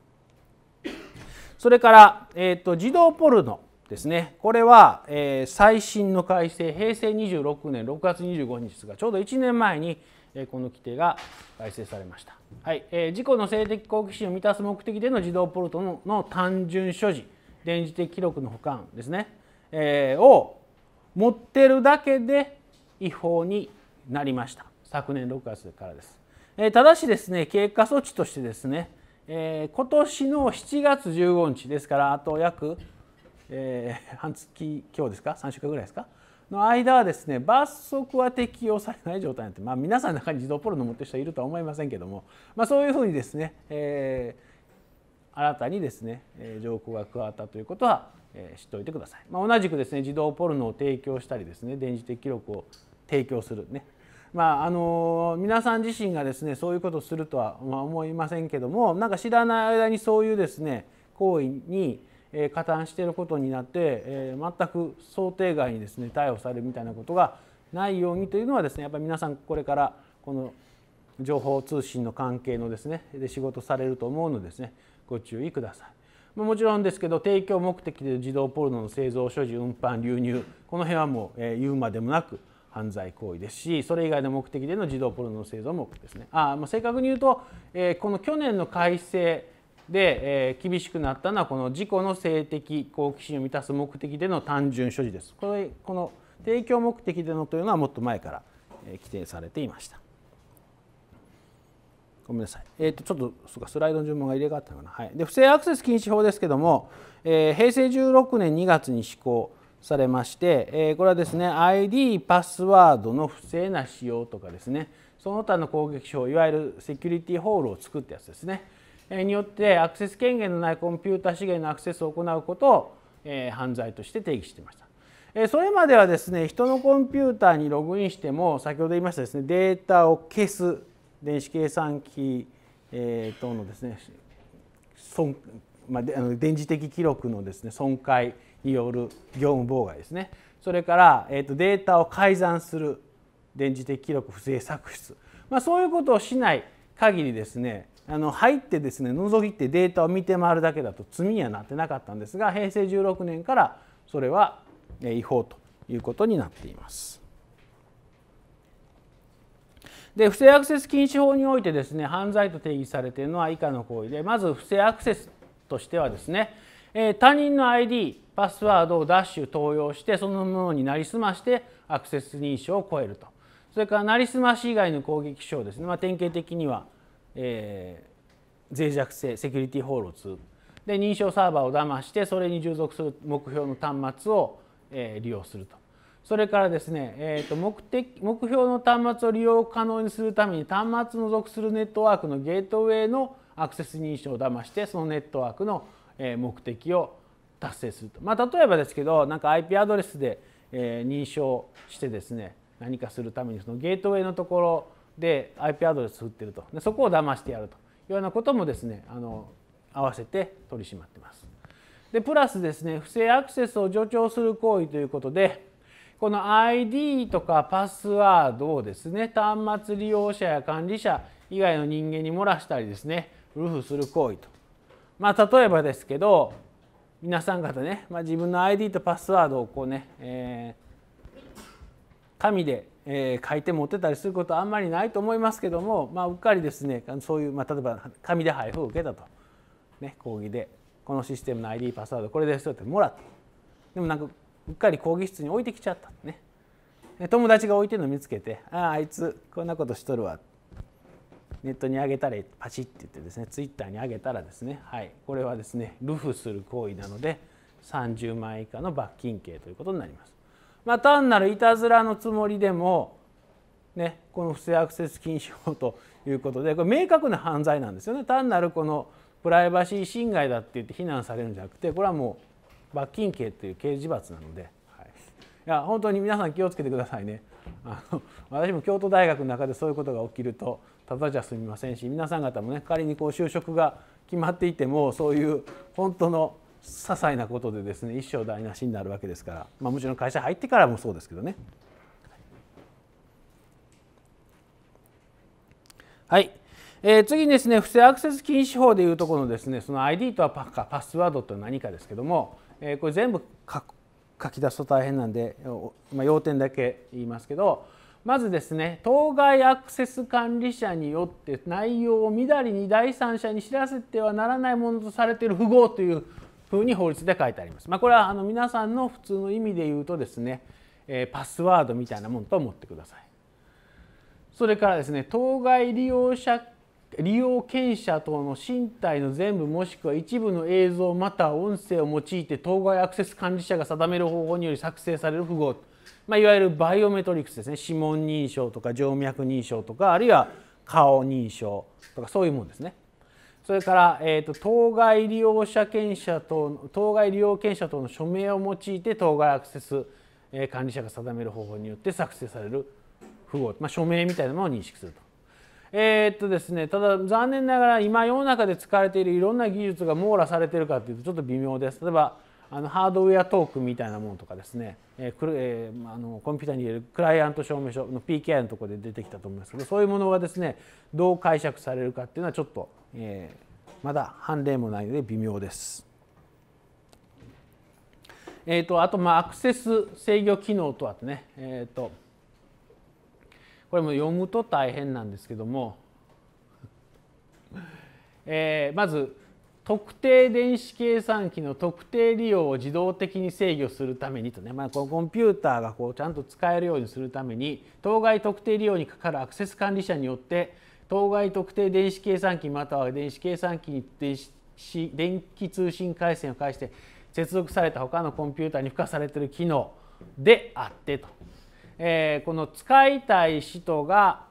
それから、えーと、児童ポルノですねこれは、えー、最新の改正平成26年6月25日ですがちょうど1年前に、えー、この規定が改正されました、はいえー、自の性的好奇心を満たす目的での児童ポルノのの単純所持電磁的記録の保管ですね、えー、を持ってるだけで違法になりました昨年6月からです、えー、ただしですね経過措置としてですねえー、今年の7月15日ですからあと約、えー、半月今日ですか3週間ぐらいですかの間はですね罰則は適用されない状態になって、まあ、皆さんの中に自動ポルノ持ってる人はいるとは思いませんけども、まあ、そういうふうにですね、えー、新たにですね、え条項が加わったということは、えー、知っておいてください。まあ、同じくですね自動ポルノを提供したりですね電磁的記録を提供するねまあ、あの皆さん自身がですねそういうことをするとは思いませんけどもなんか知らない間にそういうですね行為に加担していることになって、えー、全く想定外にですね逮捕されるみたいなことがないようにというのはですねやっぱり皆さんこれからこの情報通信の関係のですねで仕事されると思うのですねご注意ください。もちろんですけど提供目的で自動ポルノの製造所持運搬流入この辺はもう言うまでもなく犯罪行為ですしそれ以外の目的での児童ポルノの製造もですねあ、まあ、正確に言うと、えー、この去年の改正で、えー、厳しくなったのはこの自己の性的好奇心を満たす目的での単純所持です。これこの提供目的でのというのはもっと前から、えー、規定されていました。ごめんなさい。えっ、ー、とちょっとそうかスライドの順番が入れ替わったのかな。はい。で不正アクセス禁止法ですけども、えー、平成16年2月に施行。されまして、えこれはですね ID パスワードの不正な使用とかですねその他の攻撃手法いわゆるセキュリティホールを作ったやつですね、えによってアクセス権限のないコンピュータ資源のアクセスを行うことを、え犯罪として定義していました。それまではですね人のコンピューターにログインしても先ほど言いましたですねデータを消す電子計算機等のですね損、まあ、電磁的記録のですね損壊による業務妨害ですねそれから、えー、とデータを改ざんする電磁的記録不正作出、まあ、そういうことをしない限りですねあの入ってですね覗きってデータを見て回るだけだと罪にはなってなかったんですが平成16年からそれは違法ということになっています。で不正アクセス禁止法においてですね犯罪と定義されているのは以下の行為でまず不正アクセスとしてはですね他人の ID パスワードをダッシュ登用してそのものになりすましてアクセス認証を超えるとそれからなりすまし以外の攻撃手法ですね、まあ、典型的には、えー、脆弱性セキュリティーホ放2で認証サーバーを騙してそれに従属する目標の端末を、えー、利用するとそれからですね、えーと、と目的目標の端末を利用可能にするために端末の属するネットワークのゲートウェイのアクセス認証を騙してそのネットワークの目的を達成すると、まあ、例えばですけどなんか IP アドレスで、え認証してですね何かするためにそのゲートウェイのところで IP アドレス振ってるとでそこを騙してやるというようなこともですねあの合わせて取り締まってます。でプラスですね不正アクセスを助長する行為ということでこの ID とかパスワードをですね端末利用者や管理者以外の人間に漏らしたりですねルフする行為と。まあ、例えばですけど皆さん方ね、まあ、自分の ID とパスワードをこうね、えー、紙で、えー、書いて持ってたりすることはあんまりないと思いますけども、まあ、うっかりですねそういう、まあ、例えば紙で配布を受けたと、ね、講義でこのシステムの ID パスワードこれですよってもらってでもなんかうっかり講義室に置いてきちゃったね友達が置いてるの見つけて「あああいつこんなことしとるわ」って。ネットに上げたらパチッて言ってですねツイッターに上げたらですねはいこれはですねルフする行為なので30万円以下の罰金刑ということになります。まあ、単なるいたずらのつもりでもね、この不正アクセス禁止法ということでこれ明確な犯罪なんですよね単なるこのプライバシー侵害だって言って非難されるんじゃなくてこれはもう罰金刑という刑事罰なので、はい、いや本当に皆さん気をつけてくださいねあの私も京都大学の中でそういうことが起きるとただじゃ済みませんし皆さん方もね仮にこう就職が決まっていてもそういう本当の些細なことでですね一生台無しになるわけですから、まあ、もちろん会社入ってからもそうですけどね。はい、えー、次にですね不正アクセス禁止法でいうとこのですねその ID とはパパスワードとは何かですけども、えー、これ全部書き出すと大変なんで、まあ、要点だけ言いますけどまずですね当該アクセス管理者によって内容をみだりに第三者に知らせてはならないものとされている符号というふうに法律で書いてあります。まあ、これはあの皆さんの普通の意味で言うとですね、えパスワードみたいなものと思ってください。それからですね当該利用者利用権者等の身体の全部もしくは一部の映像または音声を用いて当該アクセス管理者が定める方法により作成される符号まあ、いわゆるバイオメトリクスですね指紋認証とか静脈認証とかあるいは顔認証とかそういうもんですね。それから、えーと、当該利用者権者等当該利用権者等の署名を用いて当該アクセス、えー、管理者が定める方法によって作成される符号、まあ、署名みたいなものを認識すると。えー、っとですね、ただ残念ながら今世の中で使われているいろんな技術が網羅されているかというとちょっと微妙です。例えばあのハードウェアトークみたいなものとかですね、えーえー、あのコンピューターに入れるクライアント証明書の PKI のところで出てきたと思いますけどそういうものがですねどう解釈されるかっていうのはちょっと、えー、まだ判例もないので微妙です。えーと、あとまあアクセス制御機能とはね、えーと、とこれも読むと大変なんですけども、えー、まず特定電子計算機の特定利用を自動的に制御するためにとね、まあ、このコンピューターがこうちゃんと使えるようにするために当該特定利用にかかるアクセス管理者によって当該特定電子計算機または電子計算機に電気通信回線を介して接続された他のコンピューターに付加されている機能であってと、えー、この使いたい人が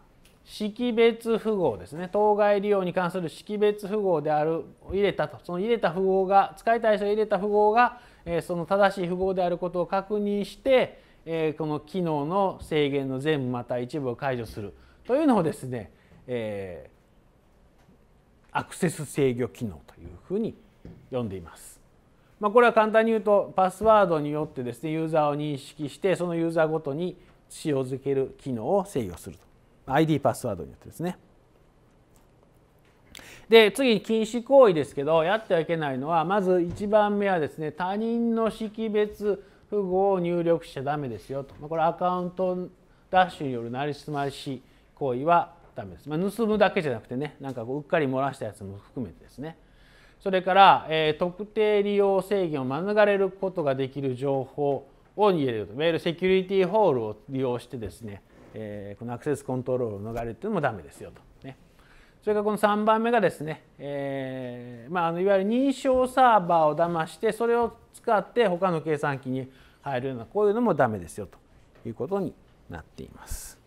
識別符号ですね当該利用に関する識別符号である入れたとその入れた符号が使いたい人が入れた符号が、えその正しい符号であることを確認して、えこの機能の制限の全部また一部を解除するというのをですね、えアクセス制御機能というふうに呼んでいます。まあ、これは簡単に言うとパスワードによってですねユーザーを認識してそのユーザーごとに使用づける機能を制御すると。ID パスワードによってですね。で次禁止行為ですけどやってはいけないのはまず1番目はですね他人の識別符号を入力しちゃだめですよとこれアカウントダッシュによるなりすまし行為はダメです、まあ、盗むだけじゃなくてねなんかうっかり漏らしたやつも含めてですねそれから、えー、特定利用制限を免れることができる情報を入れるといわゆるセキュリティホールを利用してですねえー、このアクセスコントロールを逃れるというのも駄目ですよと。ね、それからこの3番目がですね、えーまあ、のいわゆる認証サーバーを騙してそれを使って他の計算機に入るようなこういうのも駄目ですよということになっています。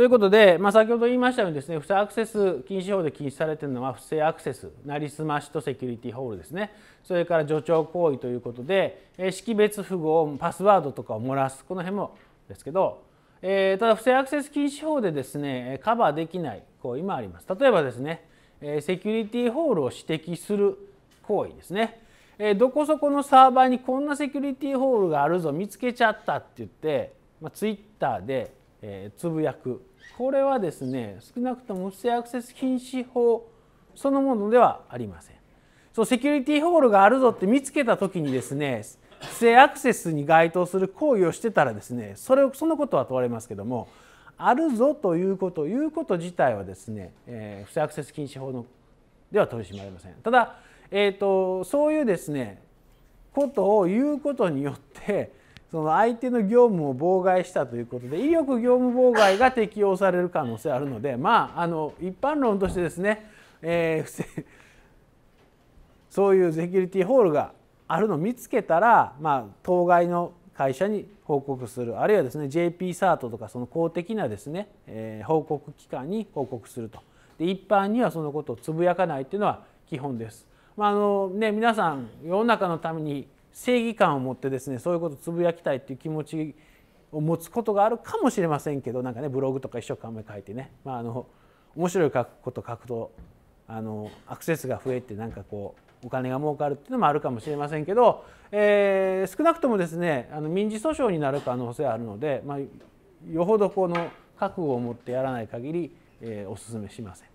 ということで、まあ、先ほど言いましたようにですね不正アクセス禁止法で禁止されているのは不正アクセスなりすましとセキュリティホールですねそれから助長行為ということで、え識別符号パスワードとかを漏らすこの辺もですけど、えー、ただ不正アクセス禁止法でですねカバーできない行為もあります例えばですね、えセキュリティホールを指摘する行為ですねえどこそこのサーバーにこんなセキュリティホールがあるぞ見つけちゃったって言って、まあ、ツイッターで、えー、つぶやくこれはですね少なくとも不正アクセス禁止法そのものではありませんそうセキュリティホールがあるぞって見つけた時にですね不正アクセスに該当する行為をしてたらですねそれをそのことは問われますけどもあるぞというこということ自体はですね、えー、不正アクセス禁止法のでは取り締まりませんただ、えーと、とそういうですねことを言うことによってその相手の業務を妨害したということで威力業務妨害が適用される可能性あるのでまああの一般論としてですね、えー、そういうセキュリティホールがあるのを見つけたら、まあ、当該の会社に報告するあるいはですね JP サートとかその公的なですね、えー、報告機関に報告するとで一般にはそのことをつぶやかないっていうのは基本です。まああのね、皆さん世の中のために正義感を持ってですねそういうことつぶやきたいっていう気持ちを持つことがあるかもしれませんけどなんかねブログとか一生懸命書いてね、まあ、あの面白いこと書くとあのアクセスが増えてなんかこうお金が儲かるっていうのもあるかもしれませんけど、えー、少なくともですねあの民事訴訟になる可能性あるので、まあ、よほどこの覚悟を持ってやらない限り、えー、おすめしません。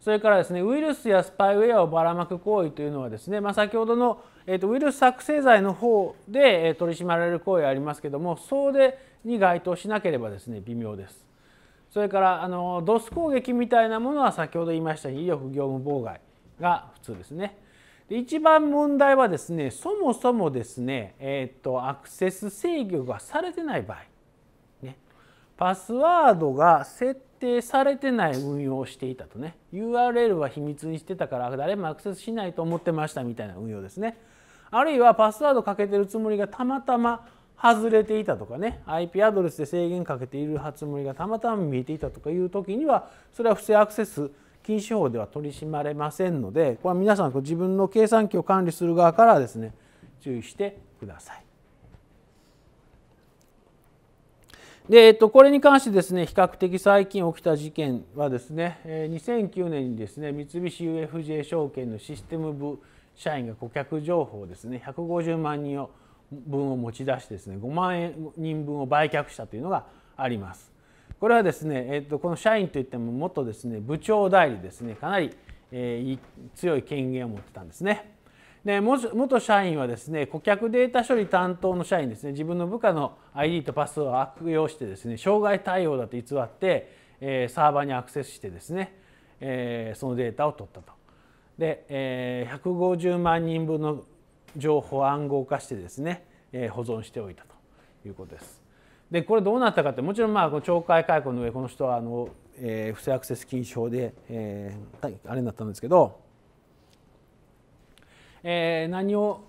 それからですねウイルスやスパイウェアをばらまく行為というのはですね、まあ、先ほどのえーと、ウイルス作成剤の方で、え取り締まられる行為ありますけどもそうでに該当しなければですね微妙です。それからあのドス攻撃みたいなものは先ほど言いましたように威力業務妨害が普通ですね。で一番問題はですねそもそもですね、えーとアクセス制御がされてない場合、ね、パスワードが設定されてない運用をしていたとね URL は秘密にしてたから誰もアクセスしないと思ってましたみたいな運用ですね。あるいはパスワードかけてるつもりがたまたま外れていたとかね IP アドレスで制限かけているつもりがたまたま見えていたとかいう時にはそれは不正アクセス禁止法では取り締まれませんのでこれは皆さん自分の計算機を管理する側からですね注意してください。でえっと、これに関してですね比較的最近起きた事件はですね2009年にですね三菱 UFJ 証券のシステム部社員が顧客情報ですね150万人を分を持ち出してですね5万円人分を売却したというのがあります。これはですね、えっと、この社員といっても元ですね部長代理ですねかなり、えー、強い権限を持ってたんですね。で元社員はですね顧客データ処理担当の社員ですね自分の部下の ID とパスを悪用してですね障害対応だと偽って、えー、サーバーにアクセスしてですね、えー、そのデータを取ったと。で、えー、150万人分の情報を暗号化してですね、えー、保存しておいたということです。でこれどうなったかってもちろんまあこの懲戒解雇の上この人はあの、えー、不正アクセス禁止法で、えー、あれになったんですけど、えー、何を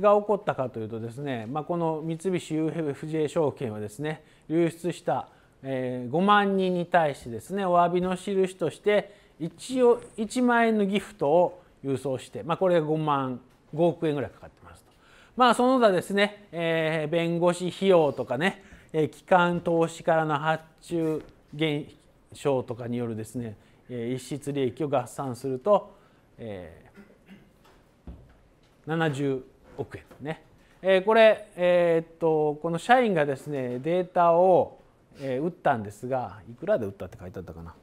が起こったかというとですね、まあ、この三菱 UFJ 証券はですね流出した5万人に対してですねお詫びの印として一応1万円のギフトを郵送して、まあ、これが5万5億円ぐらいかかってますと。まあ、その他ですね、えー、弁護士費用とかね、えー、機関投資からの発注減少とかによるですね、えー、一室利益を合算すると、えー、70億円ね。えー、これ、えー、っとこの社員がですねデータを、え打ったんですがいくらで打ったって書いてあったかな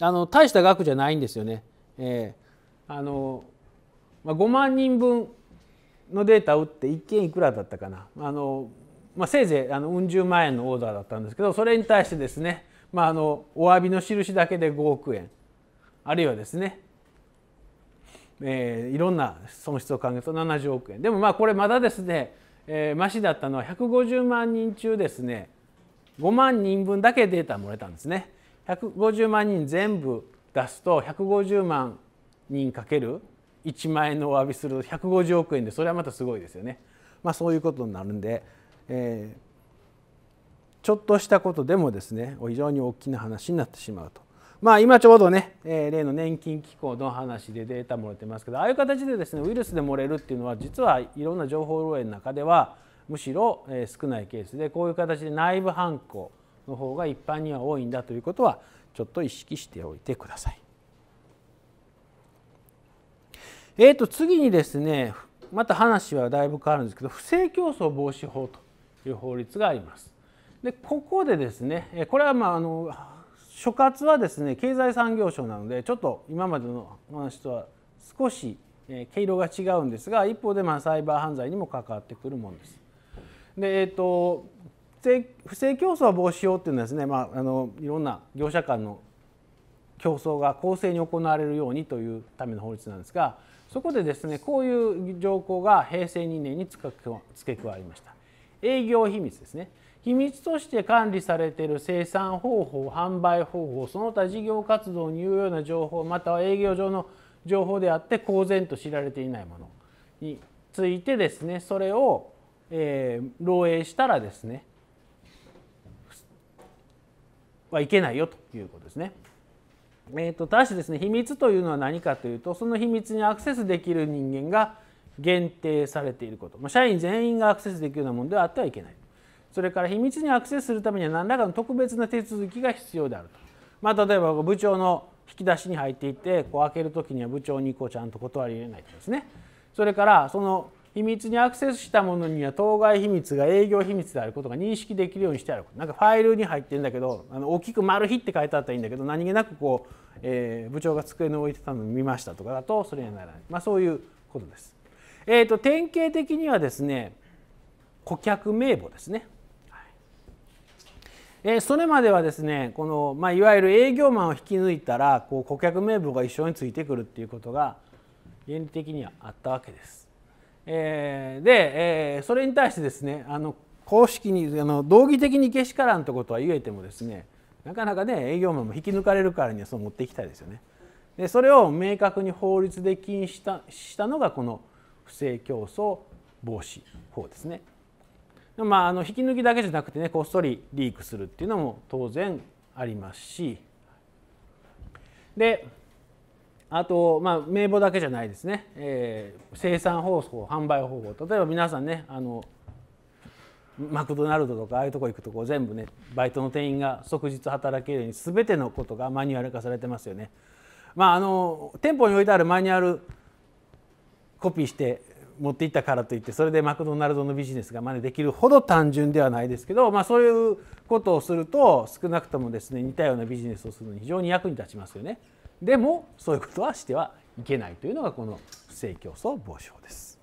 あの大した額じゃないんですよね。えー、あのまあ、5万人分のデータを打って1件いくらだったかな。あのまあ、せいぜいあのうん十万円のオーダーだったんですけどそれに対してですね、まあ、あのお詫びの印だけで5億円あるいはですね、えー、いろんな損失を考えると70億円でもまあこれまだですね、えー、だったのは150万人中ですね5万人分だけデータもらえたんですね。150万人全部出すと150万人かける1万円のお詫びすると150億円でそれはまたすごいですよね。まあ、そういうことになるんで、えー、ちょっとしたことでもですね非常に大きな話になってしまうと。まあ、今ちょうどね、えー、例の年金機構の話でデータ漏れてますけどああいう形でですねウイルスで漏れるっていうのは実はいろんな情報漏洩の中ではむしろ少ないケースでこういう形で内部犯行の方が一般には多いんだということはちょっと意識しておいてください。えー、と次にですねまた話はだいぶ変わるんですけど不正競争防止法という法律があります。でここでですねこれはまああの所轄はですね経済産業省なのでちょっと今までの話とは少し毛色が違うんですが一方でまあサイバー犯罪にも関わってくるものです。でえーと、と不正競争防止法っていうのはですね、まあ、あのいろんな業者間の競争が公正に行われるようにというための法律なんですがそこでですねこういう条項が平成2年に付け加わりました営業秘密ですね秘密として管理されている生産方法販売方法その他事業活動に有用な情報または営業上の情報であって公然と知られていないものについてですねそれを、えー、漏洩したらですねはいけないよということですね。えーと、ただしですね秘密というのは何かというとその秘密にアクセスできる人間が限定されていること、ま社員全員がアクセスできるようなものではあってはいけないそれから秘密にアクセスするためには何らかの特別な手続きが必要であると、まあ、例えば部長の引き出しに入っていってこう開ける時には部長にこうちゃんと断り入れないとですねそれからその秘密にアクセスしたものには当該秘密が営業秘密であることが認識できるようにしてあるなんかファイルに入ってるんだけどあの大きく「丸日」って書いてあったらいいんだけど何気なくこう、えー、部長が机に置いてたのを見ましたとかだとそれにならない、まあ、そういうことです。えーと、典型的にはですね顧客名簿ですね。はえー、それまではですねこの、まあ、いわゆる営業マンを引き抜いたらこう顧客名簿が一緒についてくるっていうことが原理的にはあったわけです。えー、で、えー、それに対してですねあの公式にあの道義的にけしからんということは言えてもですねなかなかね営業マンも引き抜かれるからにはそう持っていきたいですよね。でそれを明確に法律で禁止したしたのがこの不正競争防止法ですね。まあ、あの引き抜きだけじゃなくてねこっそりリークするっていうのも当然ありますしであと、まあ、名簿だけじゃないですね、えー、生産方法販売方法例えば皆さんねあのマクドナルドとかああいうとこ行くとこ全部ねバイトの店員が即日働けるように全てのことがマニュアル化されてますよね。まあ、あの店舗に置いてあるマニュアルコピーして持っていったからといってそれでマクドナルドのビジネスが真似できるほど単純ではないですけど、まあ、そういうことをすると少なくともですね似たようなビジネスをするのに非常に役に立ちますよね。でもそういうことはしてはいけないというのがこの不正競争防止法です。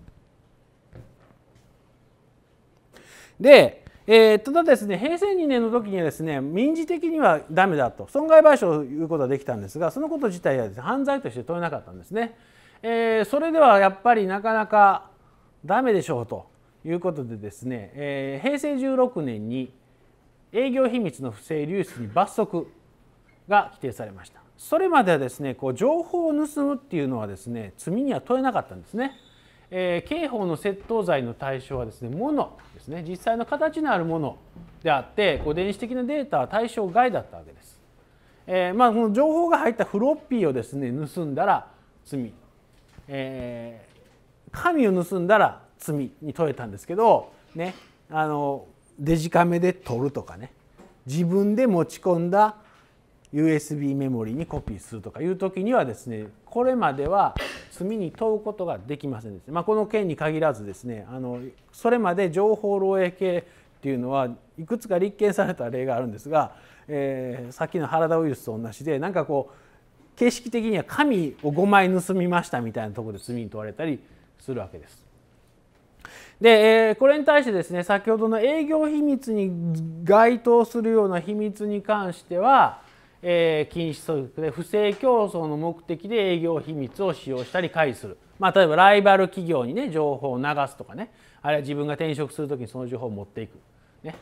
で、えー、ただですね平成2年の時にはですね民事的にはダメだと損害賠償をいうことはできたんですがそのこと自体は、ね、犯罪として問えなかったんですね。えー、それではやっぱりなかなかダメでしょうということでですね、えー、平成16年に営業秘密の不正流出に罰則が規定されました。それまではですねこう情報を盗むっていうのはですね罪には問えなかったんですね。えー、刑法の窃盗罪の対象はですね物ですね実際の形のあるものであってこう電子的なデータは対象外だったわけです。えー、まあ、この情報が入ったフロッピーをですね盗んだら罪、えー、紙を盗んだら罪に問えたんですけど、ね、あのデジカメで撮るとかね自分で持ち込んだ USB メモリにコピーするとかいう時にはですねこれまでは罪に問うことができませんでした、まあ、この件に限らずですねあのそれまで情報漏洩系っていうのはいくつか立件された例があるんですが、えー、さっきの原田ウイルスと同じでなんかこう形式的には紙を5枚盗みましたみたいなとこで罪に問われたりするわけです。で、えこれに対してですね先ほどの営業秘密に該当するような秘密に関してはえー、禁止措置で不正競争の目的で営業秘密を使用したり回避する、まあ、例えばライバル企業にね情報を流すとかねあるいは自分が転職する時にその情報を持っていく、ね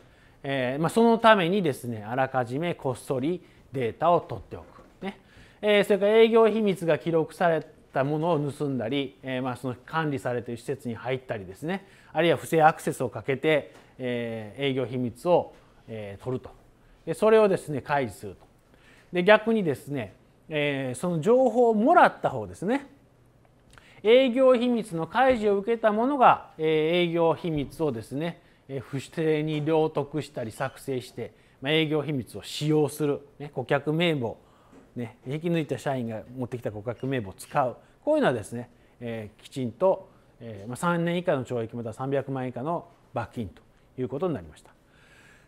えー、まあ、そのためにですねあらかじめこっそりデータを取っておく、ねえー、それから営業秘密が記録されたものを盗んだり、えまあ、その管理されている施設に入ったりですねあるいは不正アクセスをかけて、え営業秘密を、え取るとでそれをですね開示すると。で逆にですね、えー、その情報をもらった方ですね営業秘密の開示を受けた者が、えー、営業秘密をですね、えー、不正に領得したり作成して、まあ、営業秘密を使用する、ね、顧客名簿、ね、引き抜いた社員が持ってきた顧客名簿を使うこういうのはですね、えー、きちんと、えーまあ、3年以下の懲役または300万円以下の罰金ということになりました。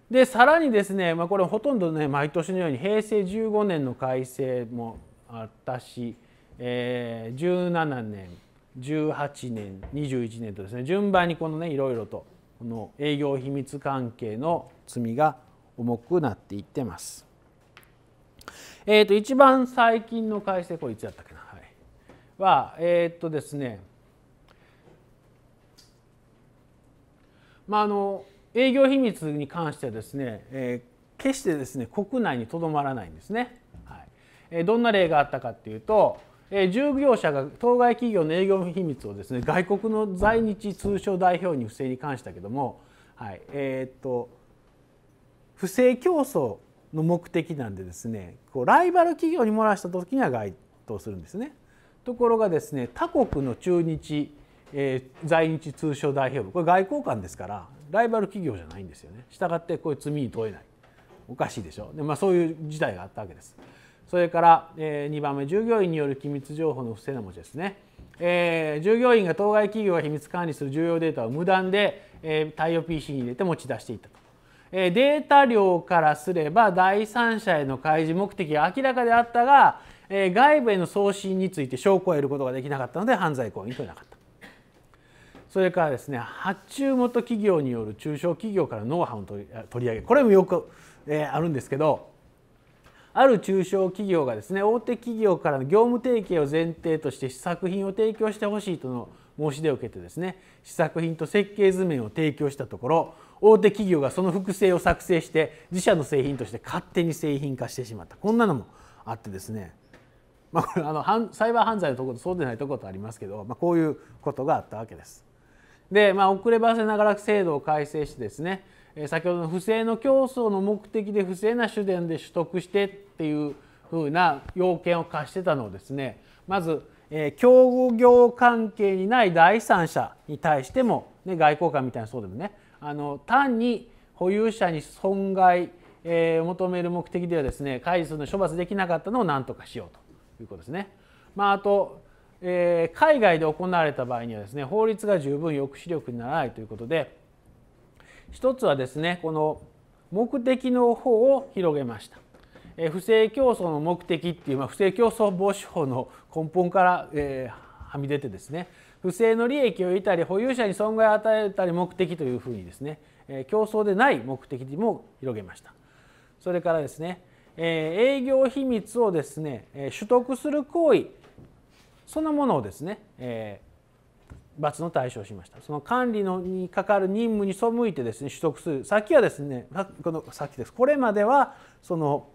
でさらにですね、まあ、これほとんどね毎年のように平成15年の改正もあったし、えー、17年18年21年とですね順番にこのねいろいろとこの営業秘密関係の罪が重くなっていってます。えー、と一番最近の改正こいつやったっけな、はい、はえー、っとですねまああの営業秘密に関してはですね、えー、決してですね国内にとどまらないんですね。はい、えー、どんな例があったかっていうと、えー、従業者が当該企業の営業秘密をですね外国の在日通商代表に不正に関したけども、はいえー、っと不正競争の目的なんでですねこうライバル企業に漏らした時には該当するんですね。ところがですね他国の中日、えー、在日通商代表部これ外交官ですからライバル企業じゃないんですよねしたがってこういう罪に問えないおかしいでしょで、まあ、そういう事態があったわけですそれから、えー、2番目従業員による機密情報の不正な文字ですね、えー、従業員が当該企業が秘密管理する重要データを無断で、えー、対応 PC に入れて持ち出していったとデータ量からすれば第三者への開示目的が明らかであったが外部への送信について証拠を得ることができなかったので犯罪行為に問えなかった。それからですね発注元企業による中小企業からノウハウの取り上げこれもよく、えー、あるんですけどある中小企業がですね大手企業からの業務提携を前提として試作品を提供してほしいとの申し出を受けてですね試作品と設計図面を提供したところ大手企業がその複製を作成して自社の製品として勝手に製品化してしまったこんなのもあってですねまあ、これあのサイバー犯罪のところとそうでないところとありますけど、まあ、こういうことがあったわけです。で、まあ、遅ればせながら制度を改正してですね先ほどの不正の競争の目的で不正な手段で取得してっていうふうな要件を課してたのをですねまず、え合業関係にない第三者に対しても、ね、外交官みたいなそうでもねあの単に保有者に損害、え求める目的ではですね開示するの処罰できなかったのを何とかしようということですね。まあ、あとえー、海外で行われた場合にはですね法律が十分抑止力にならないということで一つはですねこの目的の方を広げました。えー、不正競争の目的っていう、まあ、不正競争防止法の根本から、えー、はみ出てですね不正の利益を得たり保有者に損害を与えたり目的というふうにですね、えー、競争でない目的も広げました。それからですね、えー、営業秘密をですね取得する行為そのものをですね、えー、罰の対象しましたその管理のにかかる任務に背いてですね取得するさっきはですねこのさっきですこれまではその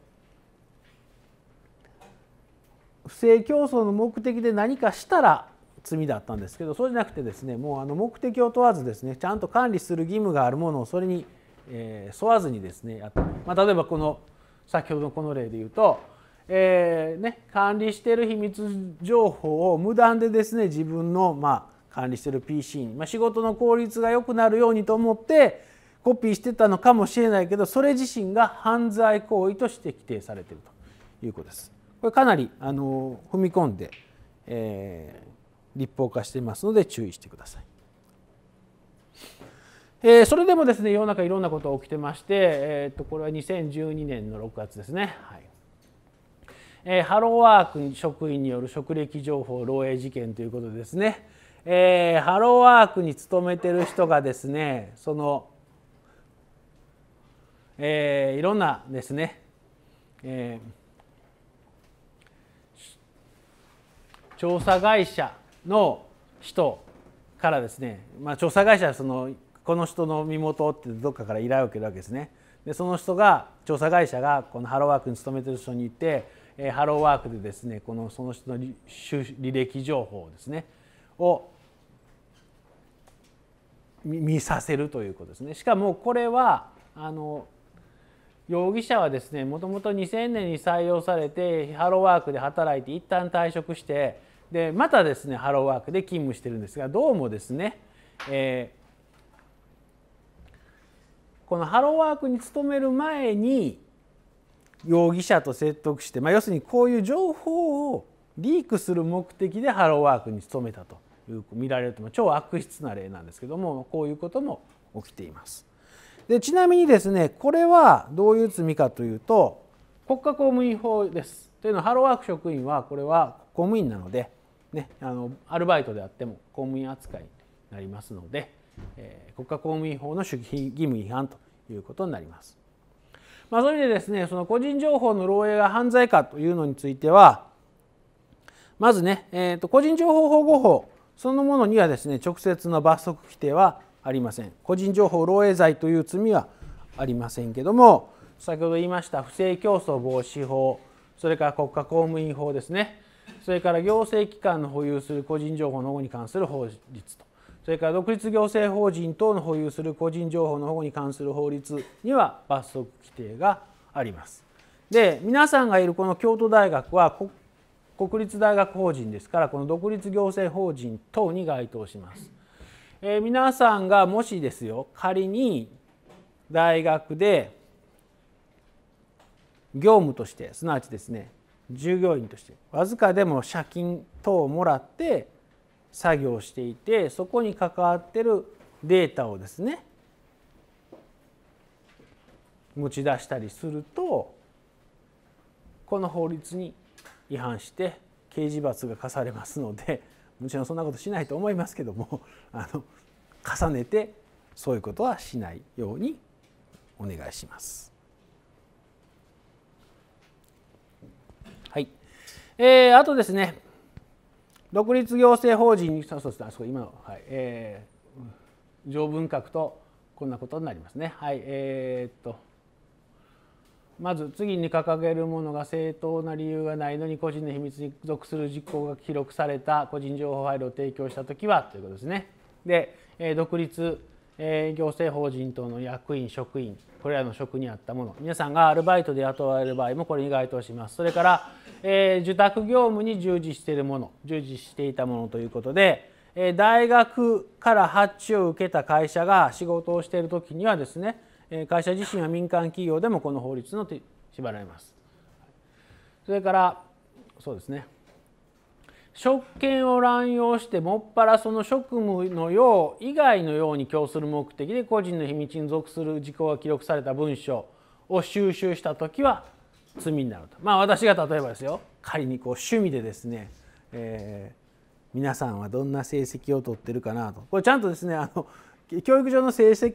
不正競争の目的で何かしたら罪だったんですけどそうじゃなくてですねもうあの目的を問わずですねちゃんと管理する義務があるものをそれに、えー、沿わずにですねまあ、例えばこの先ほどのこの例で言うとえー、ね、管理している秘密情報を無断でですね自分の、まあ、管理している PC に、まあ、仕事の効率が良くなるようにと思ってコピーしてたのかもしれないけどそれ自身が犯罪行為として規定されているということです。これかなりあの踏み込んで、えー、立法化していますので注意してください。えー、それでもですね世の中いろんなことが起きてまして、えー、とこれは2012年の6月ですね、はい、えー、ハローワーク職員による職歴情報漏洩事件ということですね、えー、ハローワークに勤めてる人がですねその、えー、いろんなですね、えー、調査会社の人からですね、まあ、調査会社はそのこの人の身元ってどっかから依頼を受けるわけですね。でその人が調査会社がこのハローワークに勤めてる人に言ってえハローワークでですねこのその人の履歴情報ですねを見させるということですね。しかもこれはあの容疑者はですねもともと2000年に採用されてハローワークで働いて一旦退職してでまたですねハローワークで勤務してるんですがどうもですね、えー、このハローワークに勤める前に容疑者と説得して、まあ、要するにこういう情報をリークする目的でハローワークに勤めたという見られると超悪質な例なんですけどもこういうことも起きています。でちなみにですねこれはどういう罪かというと国家公務員法です。というのはハローワーク職員はこれは公務員なので、ね、あのアルバイトであっても公務員扱いになりますので、えー、国家公務員法の主義義務違反ということになります。まあ、そういう意味でですねその個人情報の漏洩が犯罪かというのについてはまずね、えー、と個人情報保護法そのものにはですね直接の罰則規定はありません個人情報漏洩罪という罪はありませんけども先ほど言いました不正競争防止法それから国家公務員法ですねそれから行政機関の保有する個人情報の保護に関する法律とそれから独立行政法人等の保有する個人情報の保護に関する法律には罰則規定があります。で皆さんがいるこの京都大学は国立大学法人ですからこの独立行政法人等に該当します。えー、皆さんがもしですよ仮に大学で業務としてすなわちですね従業員としてわずかでも借金等をもらって作業していてそこに関わってるデータをですね持ち出したりするとこの法律に違反して刑事罰が課されますのでもちろんそんなことしないと思いますけども あの重ねてそういうことはしないようにお願いします。はい、えー、あとですね独立行政法人そうそうあそこ今の、はいえー、条文書くとこんなことになりますね。はいえー、っとまず次に掲げるものが正当な理由がないのに個人の秘密に属する実行が記録された個人情報ファイルを提供した時はということですね。で、えー、独立えー、行政法人等の役員職員これらの職にあったもの皆さんがアルバイトで雇われる場合もこれに該当しますそれから、えー、受託業務に従事しているもの従事していたものということで、えー、大学から発注を受けた会社が仕事をしている時にはですね会社自身は民間企業でもこの法律の縛られます。それからそうですね職権を乱用してもっぱらその職務のよう以外のように供する目的で個人の秘密に属する事項が記録された文書を収集した時は罪になるとまあ私が例えばですよ仮にこう趣味でですね、えー、皆さんはどんな成績を取ってるかなとこれちゃんとですねあの教育上の成績